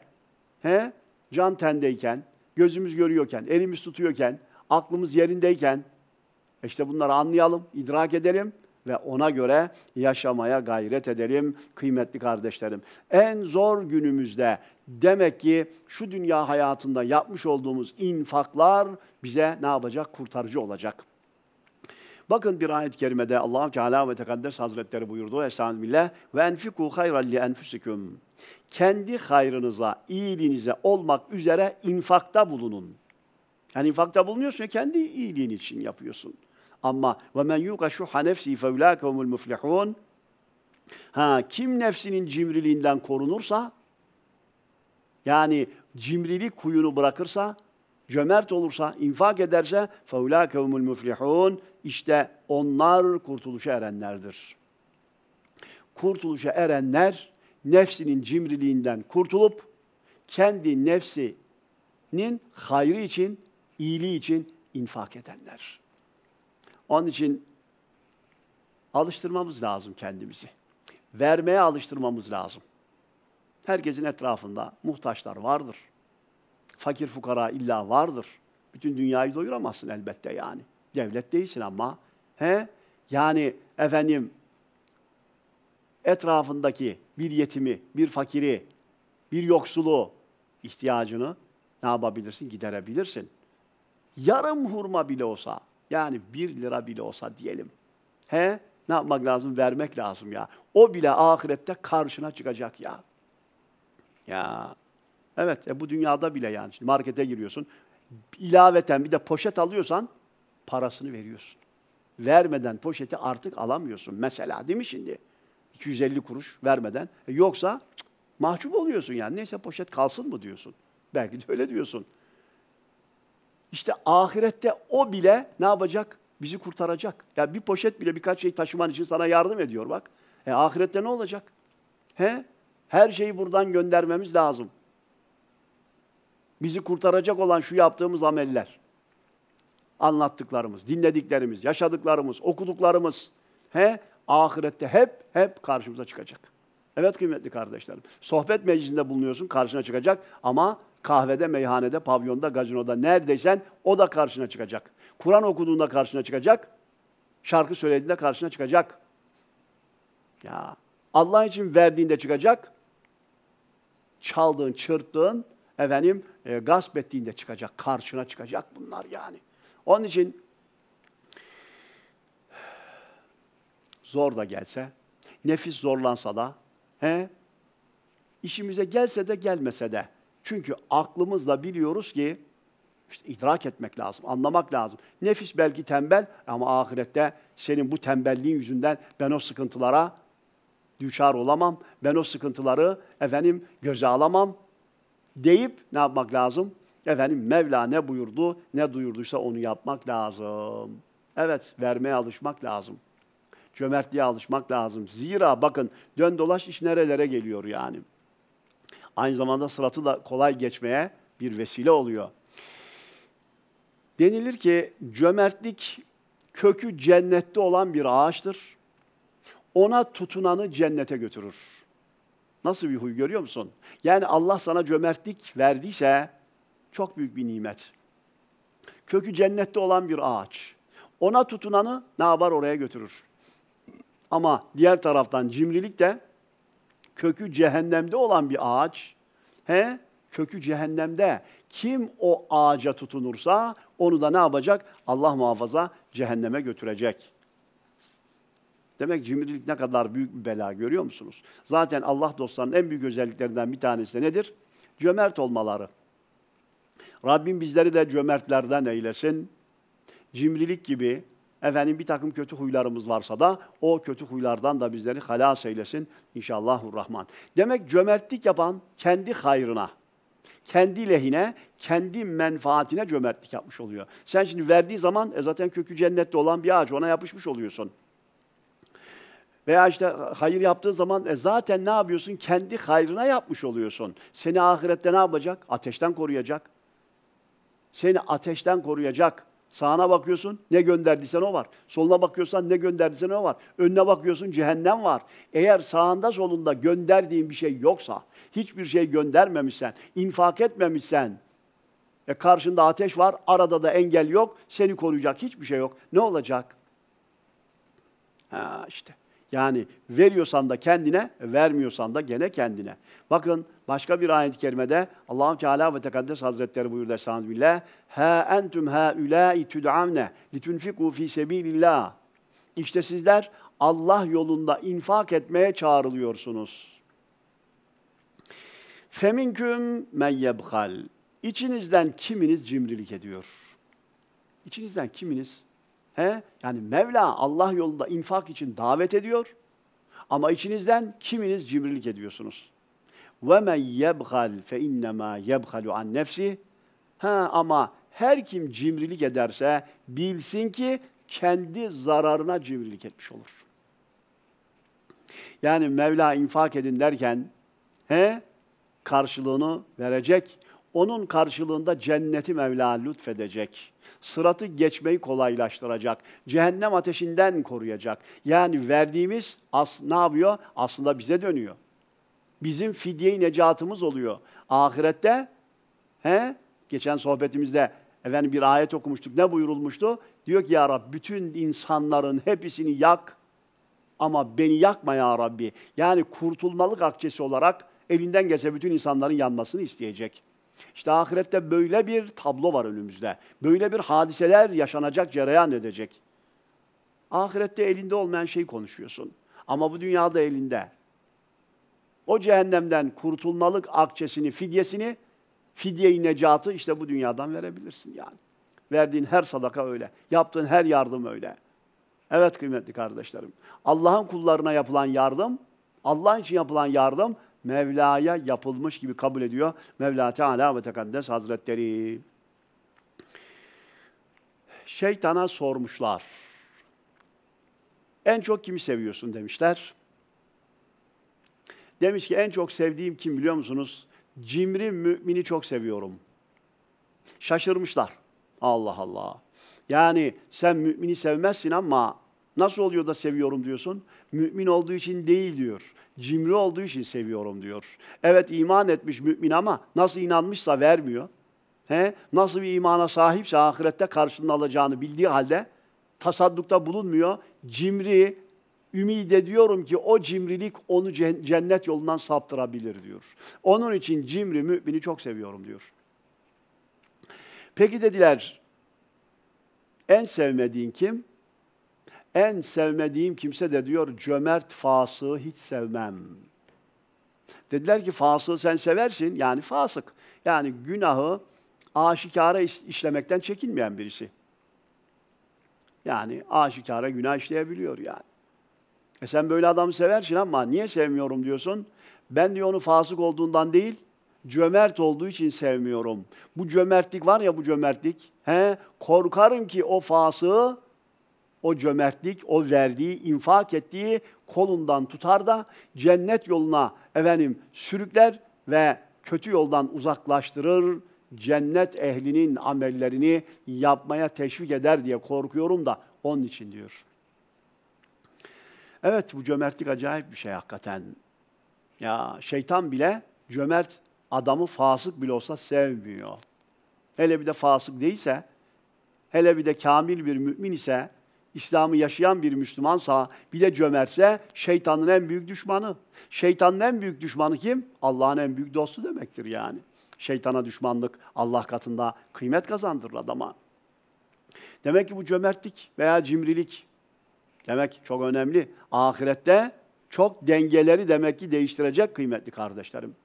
he, can tendeyken, gözümüz görüyorken, elimiz tutuyorken, aklımız yerindeyken e işte bunları anlayalım, idrak edelim ve ona göre yaşamaya gayret edelim kıymetli kardeşlerim. En zor günümüzde demek ki şu dünya hayatında yapmış olduğumuz infaklar bize ne yapacak? Kurtarıcı olacak. Bakın bir ayet-i kerimede Allah Teala ve Tekaddes Hazretleri buyurdu Estağfirullah ve enfiku hayran li enfusikum. Kendi hayrınıza, iyiliğinize olmak üzere infakta bulunun. Yani infakta bulunuyorsun ya kendi iyiliğin için yapıyorsun. Ama ve men yuka şuha nefsi fe ulâke muflihûn. Ha, kim nefsinin cimriliğinden korunursa, yani cimrilik kuyunu bırakırsa cömert olursa, infak ederse فَاُولَٰكَ هُمُ الْمُفْلِحُونَ İşte onlar kurtuluşa erenlerdir. Kurtuluşa erenler nefsinin cimriliğinden kurtulup kendi nefsinin hayrı için, iyiliği için infak edenler. Onun için alıştırmamız lazım kendimizi. Vermeye alıştırmamız lazım. Herkesin etrafında muhtaçlar vardır fakir fukara illa vardır. Bütün dünyayı doyuramazsın elbette yani. Devlet değilsin ama. He? Yani efendim etrafındaki bir yetimi, bir fakiri, bir yoksulu ihtiyacını ne yapabilirsin? Giderebilirsin. Yarım hurma bile olsa, yani bir lira bile olsa diyelim. He? Ne yapmak lazım? Vermek lazım ya. O bile ahirette karşına çıkacak ya. Ya Evet, e bu dünyada bile yani. Şimdi markete giriyorsun. Ilaveten bir de poşet alıyorsan parasını veriyorsun. Vermeden poşeti artık alamıyorsun mesela değil mi şimdi? 250 kuruş vermeden. E yoksa mahcup oluyorsun yani. Neyse poşet kalsın mı diyorsun. Belki de öyle diyorsun. İşte ahirette o bile ne yapacak? Bizi kurtaracak. Ya yani bir poşet bile birkaç şey taşıman için sana yardım ediyor bak. E ahirette ne olacak? He? Her şeyi buradan göndermemiz lazım bizi kurtaracak olan şu yaptığımız ameller. Anlattıklarımız, dinlediklerimiz, yaşadıklarımız, okuduklarımız he ahirette hep hep karşımıza çıkacak. Evet kıymetli kardeşlerim. Sohbet meclisinde bulunuyorsun, karşına çıkacak ama kahvede, meyhanede, pavyonda, gazinoda neredeysen o da karşına çıkacak. Kur'an okuduğunda karşına çıkacak. Şarkı söylediğinde karşına çıkacak. Ya Allah için verdiğinde çıkacak. Çaldığın, çırptığın efendim e, gasp ettiğinde çıkacak, karşına çıkacak bunlar yani. Onun için zor da gelse, nefis zorlansa da, he, işimize gelse de gelmese de. Çünkü aklımızla biliyoruz ki işte idrak etmek lazım, anlamak lazım. Nefis belki tembel ama ahirette senin bu tembelliğin yüzünden ben o sıkıntılara düçar olamam. Ben o sıkıntıları efendim göze alamam deyip ne yapmak lazım? Efendim Mevla ne buyurdu, ne duyurduysa onu yapmak lazım. Evet, vermeye alışmak lazım. Cömertliğe alışmak lazım. Zira bakın dön dolaş iş nerelere geliyor yani. Aynı zamanda sıratı da kolay geçmeye bir vesile oluyor. Denilir ki cömertlik kökü cennette olan bir ağaçtır. Ona tutunanı cennete götürür. Nasıl bir huy görüyor musun? Yani Allah sana cömertlik verdiyse çok büyük bir nimet. Kökü cennette olan bir ağaç. Ona tutunanı ne yapar oraya götürür. Ama diğer taraftan cimrilik de kökü cehennemde olan bir ağaç. He? Kökü cehennemde. Kim o ağaca tutunursa onu da ne yapacak? Allah muhafaza cehenneme götürecek. Demek cimrilik ne kadar büyük bir bela görüyor musunuz? Zaten Allah dostlarının en büyük özelliklerinden bir tanesi nedir? Cömert olmaları. Rabbim bizleri de cömertlerden eylesin. Cimrilik gibi efendim bir takım kötü huylarımız varsa da o kötü huylardan da bizleri halas eylesin inşallahurrahman. Demek cömertlik yapan kendi hayrına, kendi lehine, kendi menfaatine cömertlik yapmış oluyor. Sen şimdi verdiği zaman e zaten kökü cennette olan bir ağaç ona yapışmış oluyorsun. Veya işte hayır yaptığı zaman e zaten ne yapıyorsun? Kendi hayrına yapmış oluyorsun. Seni ahirette ne yapacak? Ateşten koruyacak. Seni ateşten koruyacak. Sağına bakıyorsun ne gönderdiysen o var. Soluna bakıyorsan ne gönderdiysen o var. Önüne bakıyorsun cehennem var. Eğer sağında solunda gönderdiğin bir şey yoksa, hiçbir şey göndermemişsen, infak etmemişsen, e karşında ateş var, arada da engel yok, seni koruyacak hiçbir şey yok. Ne olacak? Ha işte. Yani veriyorsan da kendine, vermiyorsan da gene kendine. Bakın başka bir ayet-i kerimede Allahu Teala ve Tekaddes Hazretleri buyurdu Estağfirullah. Ha entum ha ulai tud'amne litunfiku fi sebilillah. İşte sizler Allah yolunda infak etmeye çağrılıyorsunuz. Feminküm men yebhal. İçinizden kiminiz cimrilik ediyor? İçinizden kiminiz He? Yani Mevla Allah yolunda infak için davet ediyor ama içinizden kiminiz cimrilik ediyorsunuz. Ve men yebgal fe innema yebhalu an nefsi. Ha ama her kim cimrilik ederse bilsin ki kendi zararına cimrilik etmiş olur. Yani Mevla infak edin derken he karşılığını verecek. Onun karşılığında cenneti Mevla lütfedecek. Sıratı geçmeyi kolaylaştıracak. Cehennem ateşinden koruyacak. Yani verdiğimiz as ne yapıyor? Aslında bize dönüyor. Bizim fidye-i necatımız oluyor. Ahirette he? geçen sohbetimizde efendim bir ayet okumuştuk. Ne buyurulmuştu? Diyor ki ya Rabbi bütün insanların hepsini yak ama beni yakma ya Rabbi. Yani kurtulmalık akçesi olarak elinden gelse bütün insanların yanmasını isteyecek. İşte ahirette böyle bir tablo var önümüzde. Böyle bir hadiseler yaşanacak, cereyan edecek. Ahirette elinde olmayan şeyi konuşuyorsun. Ama bu dünyada elinde. O cehennemden kurtulmalık akçesini, fidyesini, fidye-i necatı işte bu dünyadan verebilirsin yani. Verdiğin her sadaka öyle. Yaptığın her yardım öyle. Evet kıymetli kardeşlerim. Allah'ın kullarına yapılan yardım, Allah için yapılan yardım Mevla'ya yapılmış gibi kabul ediyor. Mevla Teala ve Tekaddes Hazretleri. Şeytana sormuşlar. En çok kimi seviyorsun demişler. Demiş ki en çok sevdiğim kim biliyor musunuz? Cimri mümini çok seviyorum. Şaşırmışlar. Allah Allah. Yani sen mümini sevmezsin ama nasıl oluyor da seviyorum diyorsun? Mümin olduğu için değil diyor. Cimri olduğu için seviyorum diyor. Evet iman etmiş mümin ama nasıl inanmışsa vermiyor. He? Nasıl bir imana sahipse ahirette karşılığını alacağını bildiği halde tasaddukta bulunmuyor. Cimri, ümid ediyorum ki o cimrilik onu cennet yolundan saptırabilir diyor. Onun için cimri mümini çok seviyorum diyor. Peki dediler en sevmediğin kim? En sevmediğim kimse de diyor cömert fasığı hiç sevmem. Dediler ki fasığı sen seversin yani fasık. Yani günahı aşikara işlemekten çekinmeyen birisi. Yani aşikara günah işleyebiliyor yani. E sen böyle adamı seversin ama niye sevmiyorum diyorsun? Ben diyor onu fasık olduğundan değil, cömert olduğu için sevmiyorum. Bu cömertlik var ya bu cömertlik. He, korkarım ki o fasığı o cömertlik, o verdiği, infak ettiği kolundan tutar da cennet yoluna efendim sürükler ve kötü yoldan uzaklaştırır, cennet ehlinin amellerini yapmaya teşvik eder diye korkuyorum da onun için diyor. Evet bu cömertlik acayip bir şey hakikaten. Ya şeytan bile cömert adamı fasık bile olsa sevmiyor. Hele bir de fasık değilse, hele bir de kamil bir mümin ise İslam'ı yaşayan bir Müslümansa, bir de cömertse şeytanın en büyük düşmanı. Şeytanın en büyük düşmanı kim? Allah'ın en büyük dostu demektir yani. Şeytana düşmanlık Allah katında kıymet kazandırır adama. Demek ki bu cömertlik veya cimrilik demek çok önemli. Ahirette çok dengeleri demek ki değiştirecek kıymetli kardeşlerim.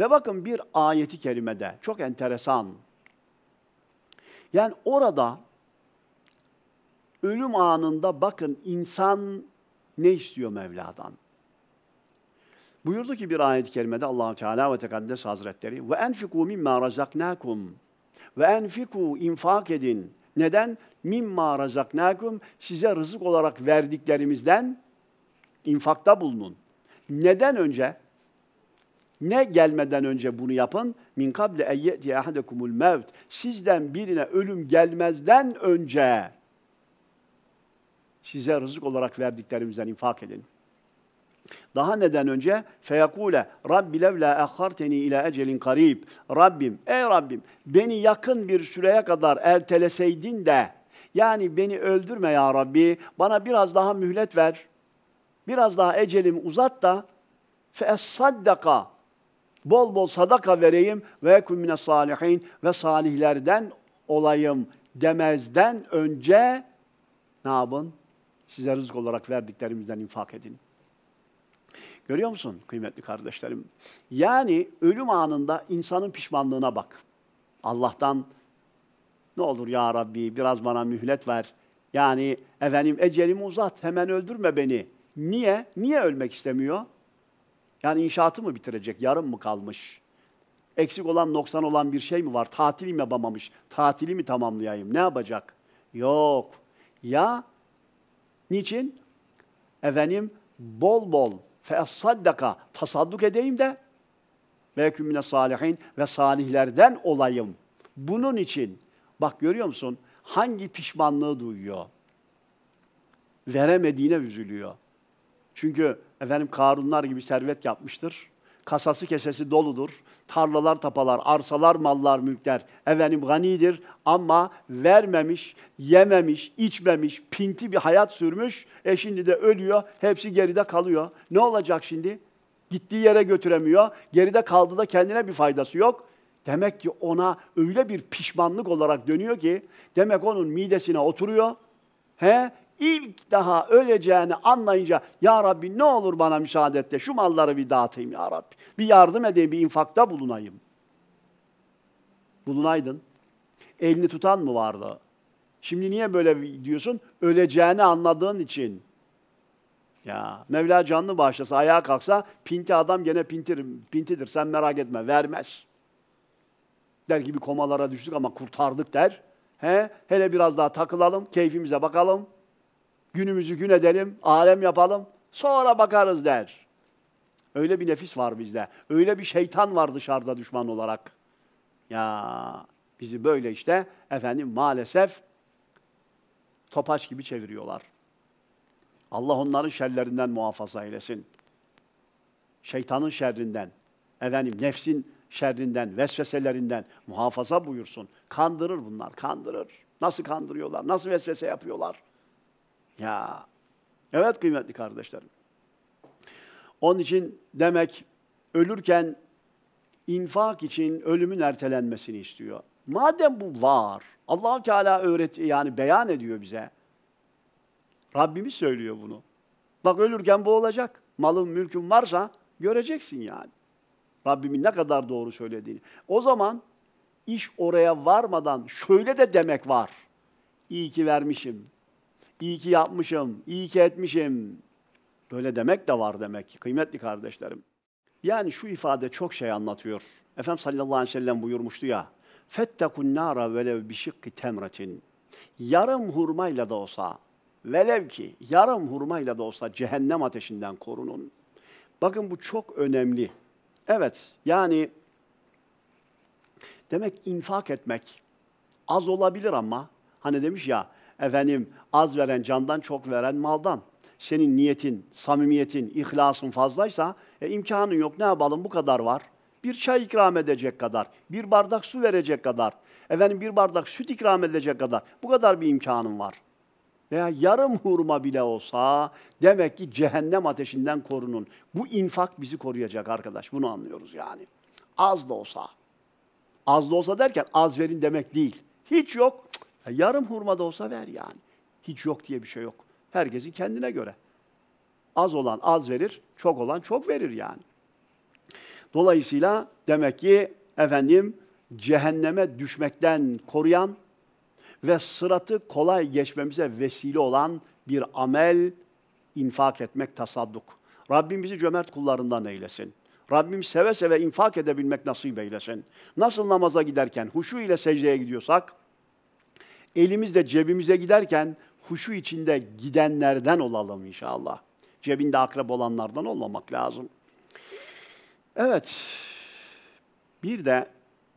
Ve bakın bir ayeti kerimede çok enteresan. Yani orada ölüm anında bakın insan ne istiyor Mevla'dan? Buyurdu ki bir ayet-i kerimede Allahu Teala ve Tekaddes Hazretleri ve enfiku mimma razaknakum ve enfiku infak edin. Neden? Mimma razaknakum size rızık olarak verdiklerimizden infakta bulunun. Neden önce? Ne gelmeden önce bunu yapın? Min kable eyyeti ahadekumul mevt. Sizden birine ölüm gelmezden önce size rızık olarak verdiklerimizden infak edin. Daha neden önce feyakule Rabbi levla akharteni ila ecelin karib. Rabbim ey Rabbim beni yakın bir süreye kadar erteleseydin de yani beni öldürme ya Rabbi bana biraz daha mühlet ver. Biraz daha ecelimi uzat da fe saddaka bol bol sadaka vereyim ve kun mine salihin ve salihlerden olayım demezden önce ne yapın? Size rızık olarak verdiklerimizden infak edin. Görüyor musun kıymetli kardeşlerim? Yani ölüm anında insanın pişmanlığına bak. Allah'tan ne olur ya Rabbi biraz bana mühlet ver. Yani efendim ecelimi uzat hemen öldürme beni. Niye? Niye ölmek istemiyor? Yani inşaatı mı bitirecek? Yarım mı kalmış? Eksik olan, noksan olan bir şey mi var? Tatili yapamamış? Tatili mi tamamlayayım? Ne yapacak? Yok. Ya Niçin? Efendim bol bol feessaddaka tasadduk edeyim de ve kümüne salihin ve salihlerden olayım. Bunun için bak görüyor musun hangi pişmanlığı duyuyor? Veremediğine üzülüyor. Çünkü efendim Karunlar gibi servet yapmıştır kasası kesesi doludur. Tarlalar, tapalar, arsalar, mallar, mülkler efendim ganidir ama vermemiş, yememiş, içmemiş, pinti bir hayat sürmüş. E şimdi de ölüyor, hepsi geride kalıyor. Ne olacak şimdi? Gittiği yere götüremiyor. Geride kaldı da kendine bir faydası yok. Demek ki ona öyle bir pişmanlık olarak dönüyor ki demek onun midesine oturuyor. He? ilk daha öleceğini anlayınca Ya Rabbi ne olur bana müsaade et de şu malları bir dağıtayım Ya Rabbi. Bir yardım edeyim, bir infakta bulunayım. Bulunaydın. Elini tutan mı vardı? Şimdi niye böyle diyorsun? Öleceğini anladığın için. Ya Mevla canlı başlasa, ayağa kalksa pinti adam gene pintir, pintidir. Sen merak etme, vermez. Der ki bir komalara düştük ama kurtardık der. He, hele biraz daha takılalım, keyfimize bakalım. Günümüzü gün edelim, alem yapalım, sonra bakarız der. Öyle bir nefis var bizde. Öyle bir şeytan var dışarıda düşman olarak. Ya bizi böyle işte efendim maalesef topaç gibi çeviriyorlar. Allah onların şerlerinden muhafaza eylesin. Şeytanın şerrinden, efendim nefsin şerrinden, vesveselerinden muhafaza buyursun. Kandırır bunlar, kandırır. Nasıl kandırıyorlar, nasıl vesvese yapıyorlar? Ya. Evet kıymetli kardeşlerim. Onun için demek ölürken infak için ölümün ertelenmesini istiyor. Madem bu var, allah Teala öğret yani beyan ediyor bize. Rabbimiz söylüyor bunu. Bak ölürken bu olacak. Malın, mülkün varsa göreceksin yani. Rabbimin ne kadar doğru söylediğini. O zaman iş oraya varmadan şöyle de demek var. İyi ki vermişim iyi ki yapmışım, iyi ki etmişim. Böyle demek de var demek kıymetli kardeşlerim. Yani şu ifade çok şey anlatıyor. Efendim sallallahu aleyhi ve sellem buyurmuştu ya. Fettekun nara velev bişikki temretin. Yarım hurmayla da olsa, velev ki yarım hurmayla da olsa cehennem ateşinden korunun. Bakın bu çok önemli. Evet, yani demek infak etmek az olabilir ama hani demiş ya efendim az veren candan çok veren maldan. Senin niyetin, samimiyetin, ihlasın fazlaysa e, imkanın yok ne yapalım bu kadar var. Bir çay ikram edecek kadar, bir bardak su verecek kadar, efendim bir bardak süt ikram edecek kadar bu kadar bir imkanın var. Veya yarım hurma bile olsa demek ki cehennem ateşinden korunun. Bu infak bizi koruyacak arkadaş. Bunu anlıyoruz yani. Az da olsa. Az da olsa derken az verin demek değil. Hiç yok. Cık, Yarım hurma da olsa ver yani. Hiç yok diye bir şey yok. Herkesin kendine göre. Az olan az verir, çok olan çok verir yani. Dolayısıyla demek ki efendim cehenneme düşmekten koruyan ve sıratı kolay geçmemize vesile olan bir amel infak etmek tasadduk. Rabbim bizi cömert kullarından eylesin. Rabbim seve seve infak edebilmek nasip eylesin. Nasıl namaza giderken huşu ile secdeye gidiyorsak, elimizle cebimize giderken huşu içinde gidenlerden olalım inşallah. Cebinde akrep olanlardan olmamak lazım. Evet, bir de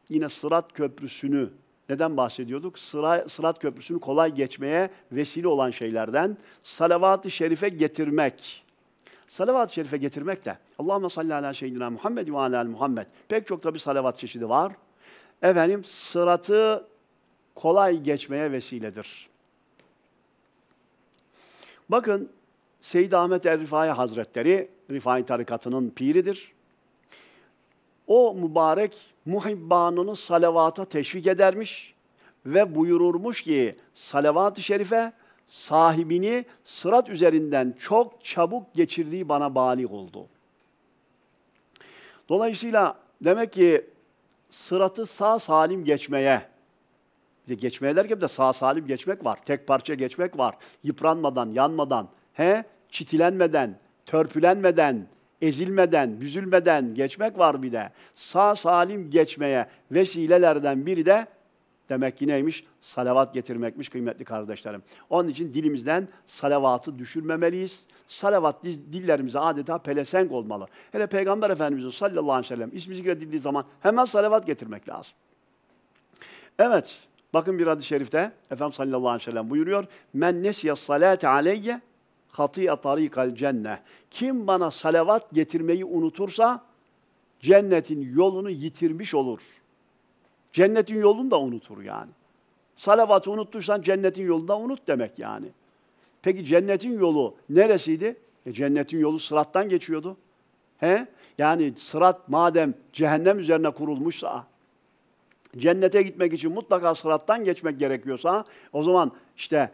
yine Sırat Köprüsü'nü neden bahsediyorduk? Sıra, Sırat Köprüsü'nü kolay geçmeye vesile olan şeylerden salavat-ı şerife getirmek. Salavat-ı şerife getirmek de Allahümme salli ala seyyidina Muhammed ve ala Muhammed. Pek çok tabi salavat çeşidi var. Efendim sıratı kolay geçmeye vesiledir. Bakın Seyyid Ahmet Er-Rifai Hazretleri, Rifai tarikatının piridir. O mübarek muhibbanını salavata teşvik edermiş ve buyururmuş ki salavat-ı şerife sahibini sırat üzerinden çok çabuk geçirdiği bana balik oldu. Dolayısıyla demek ki sıratı sağ salim geçmeye bir de geçmeye derken de sağ salim geçmek var. Tek parça geçmek var. Yıpranmadan, yanmadan, he? çitilenmeden, törpülenmeden, ezilmeden, büzülmeden geçmek var bir de. Sağ salim geçmeye vesilelerden biri de Demek ki neymiş? Salavat getirmekmiş kıymetli kardeşlerim. Onun için dilimizden salavatı düşürmemeliyiz. Salavat dillerimize adeta pelesenk olmalı. Hele Peygamber Efendimiz'in sallallahu aleyhi ve sellem ismi zikredildiği zaman hemen salavat getirmek lazım. Evet, Bakın bir hadis-i şerifte efendim sallallahu aleyhi ve sellem buyuruyor. Men nesiye salate aleyye hatiye tarikal cenne. Kim bana salavat getirmeyi unutursa cennetin yolunu yitirmiş olur. Cennetin yolunu da unutur yani. Salavatı unuttuysan cennetin yolunda unut demek yani. Peki cennetin yolu neresiydi? E, cennetin yolu sırattan geçiyordu. He? Yani sırat madem cehennem üzerine kurulmuşsa cennete gitmek için mutlaka sırattan geçmek gerekiyorsa o zaman işte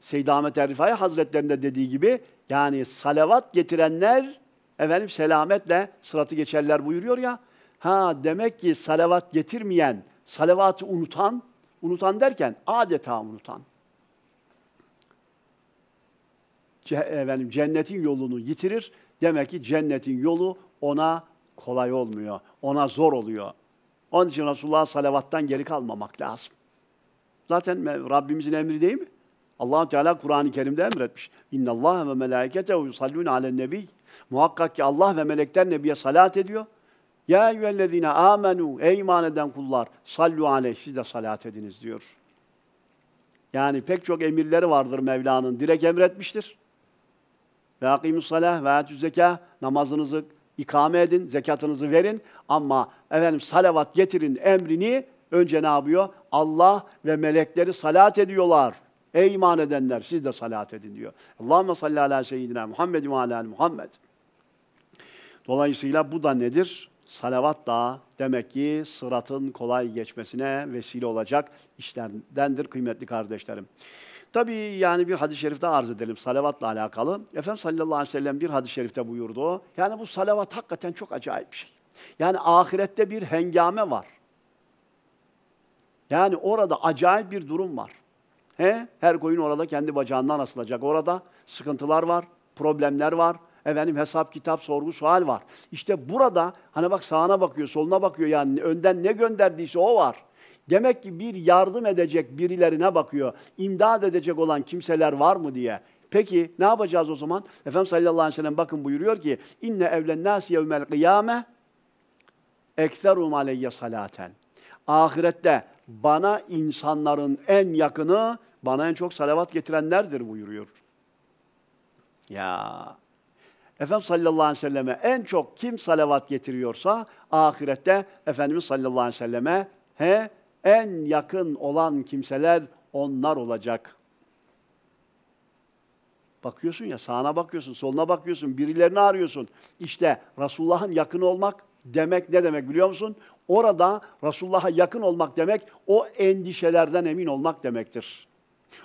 Seyyid Ahmet Errifai Hazretleri'nde dediği gibi yani salavat getirenler efendim selametle sıratı geçerler buyuruyor ya. Ha demek ki salavat getirmeyen, salavatı unutan, unutan derken adeta unutan. Ce, efendim, cennetin yolunu yitirir. Demek ki cennetin yolu ona kolay olmuyor. Ona zor oluyor. Onun için Resulullah'a salavattan geri kalmamak lazım. Zaten Rabbimizin emri değil mi? allah Teala Kur'an-ı Kerim'de emretmiş. İnna Allah ve melaikete yusallûne alen nebi. Muhakkak ki Allah ve melekler Nebi'ye salat ediyor. Ya eyyühellezine amenu ey iman eden kullar sallu aleyh siz de salat ediniz diyor. Yani pek çok emirleri vardır Mevla'nın. Direkt emretmiştir. Ve akimus salah ve etüz zekah namazınızı ikame edin, zekatınızı verin ama efendim salavat getirin emrini önce ne yapıyor? Allah ve melekleri salat ediyorlar. Ey iman edenler siz de salat edin diyor. Allahümme salli ala seyyidina Muhammed ve ala Muhammed. Dolayısıyla bu da nedir? Salavat da demek ki sıratın kolay geçmesine vesile olacak işlerdendir kıymetli kardeşlerim. Tabii yani bir hadis-i şerifte arz edelim salavatla alakalı. Efendim sallallahu aleyhi ve sellem bir hadis-i şerifte buyurdu Yani bu salavat hakikaten çok acayip bir şey. Yani ahirette bir hengame var. Yani orada acayip bir durum var. He? Her koyun orada kendi bacağından asılacak. Orada sıkıntılar var, problemler var. Efendim hesap, kitap, sorgu, sual var. İşte burada hani bak sağına bakıyor, soluna bakıyor yani önden ne gönderdiyse o var. Demek ki bir yardım edecek birilerine bakıyor. İmdad edecek olan kimseler var mı diye. Peki ne yapacağız o zaman? Efendimiz sallallahu aleyhi ve sellem bakın buyuruyor ki inne evlen nasi yevmel kıyame ekserum aleyye salaten. Ahirette bana insanların en yakını bana en çok salavat getirenlerdir buyuruyor. Ya Efendimiz sallallahu aleyhi ve selleme en çok kim salavat getiriyorsa ahirette Efendimiz sallallahu aleyhi ve selleme he en yakın olan kimseler onlar olacak. Bakıyorsun ya sağına bakıyorsun, soluna bakıyorsun, birilerini arıyorsun. İşte Resulullah'ın yakın olmak demek ne demek biliyor musun? Orada Resulullah'a yakın olmak demek o endişelerden emin olmak demektir.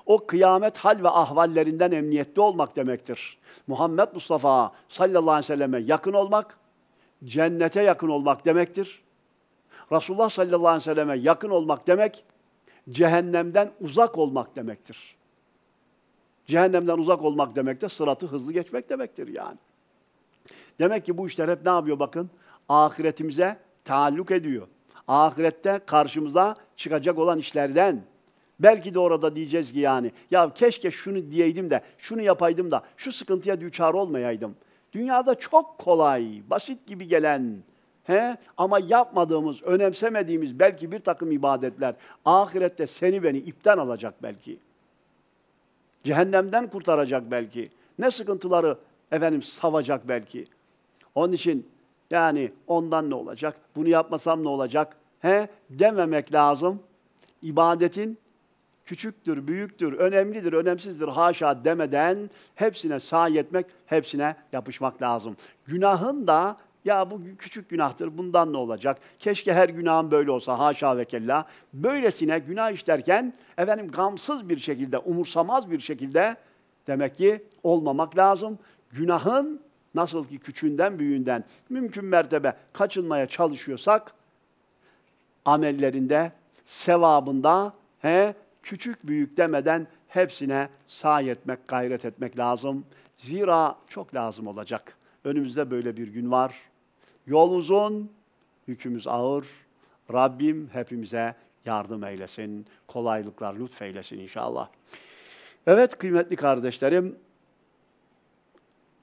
O kıyamet hal ve ahvallerinden emniyette olmak demektir. Muhammed Mustafa sallallahu aleyhi ve selleme yakın olmak, cennete yakın olmak demektir. Resulullah sallallahu aleyhi ve selleme yakın olmak demek, cehennemden uzak olmak demektir. Cehennemden uzak olmak demek de sıratı hızlı geçmek demektir yani. Demek ki bu işler hep ne yapıyor bakın? Ahiretimize taalluk ediyor. Ahirette karşımıza çıkacak olan işlerden. Belki de orada diyeceğiz ki yani ya keşke şunu diyeydim de, şunu yapaydım da, şu sıkıntıya düçar olmayaydım. Dünyada çok kolay, basit gibi gelen He? Ama yapmadığımız, önemsemediğimiz belki bir takım ibadetler ahirette seni beni ipten alacak belki. Cehennemden kurtaracak belki. Ne sıkıntıları efendim savacak belki. Onun için yani ondan ne olacak? Bunu yapmasam ne olacak? He? Dememek lazım. İbadetin küçüktür, büyüktür, önemlidir, önemsizdir haşa demeden hepsine sahi etmek, hepsine yapışmak lazım. Günahın da ya bu küçük günahtır, bundan ne olacak? Keşke her günahım böyle olsa, haşa ve kella. Böylesine günah işlerken, efendim gamsız bir şekilde, umursamaz bir şekilde demek ki olmamak lazım. Günahın nasıl ki küçüğünden büyüğünden mümkün mertebe kaçınmaya çalışıyorsak, amellerinde, sevabında he, küçük büyük demeden hepsine sahi etmek, gayret etmek lazım. Zira çok lazım olacak.'' Önümüzde böyle bir gün var. Yol uzun, yükümüz ağır. Rabbim hepimize yardım eylesin, kolaylıklar lütfeylesin inşallah. Evet kıymetli kardeşlerim,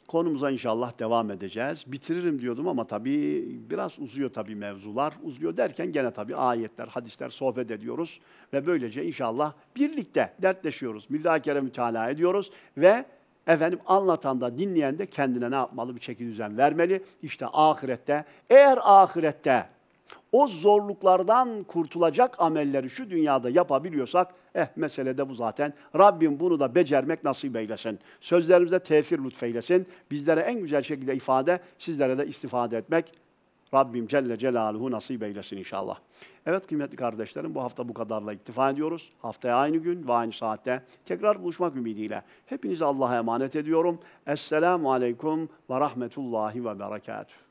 konumuza inşallah devam edeceğiz. Bitiririm diyordum ama tabii biraz uzuyor tabii mevzular. Uzuyor derken gene tabii ayetler, hadisler sohbet ediyoruz ve böylece inşallah birlikte dertleşiyoruz. Müzakere mütalaa ediyoruz ve Efendim anlatan da dinleyen de kendine ne yapmalı? Bir çeki düzen vermeli. İşte ahirette, eğer ahirette o zorluklardan kurtulacak amelleri şu dünyada yapabiliyorsak, eh mesele de bu zaten. Rabbim bunu da becermek nasip eylesin. Sözlerimize tefir lütfeylesin. Bizlere en güzel şekilde ifade, sizlere de istifade etmek Rabbim Celle Celaluhu nasip eylesin inşallah. Evet kıymetli kardeşlerim bu hafta bu kadarla iktifa ediyoruz. Haftaya aynı gün ve aynı saatte tekrar buluşmak ümidiyle. Hepinizi Allah'a emanet ediyorum. Esselamu Aleyküm ve Rahmetullahi ve Berekatuhu.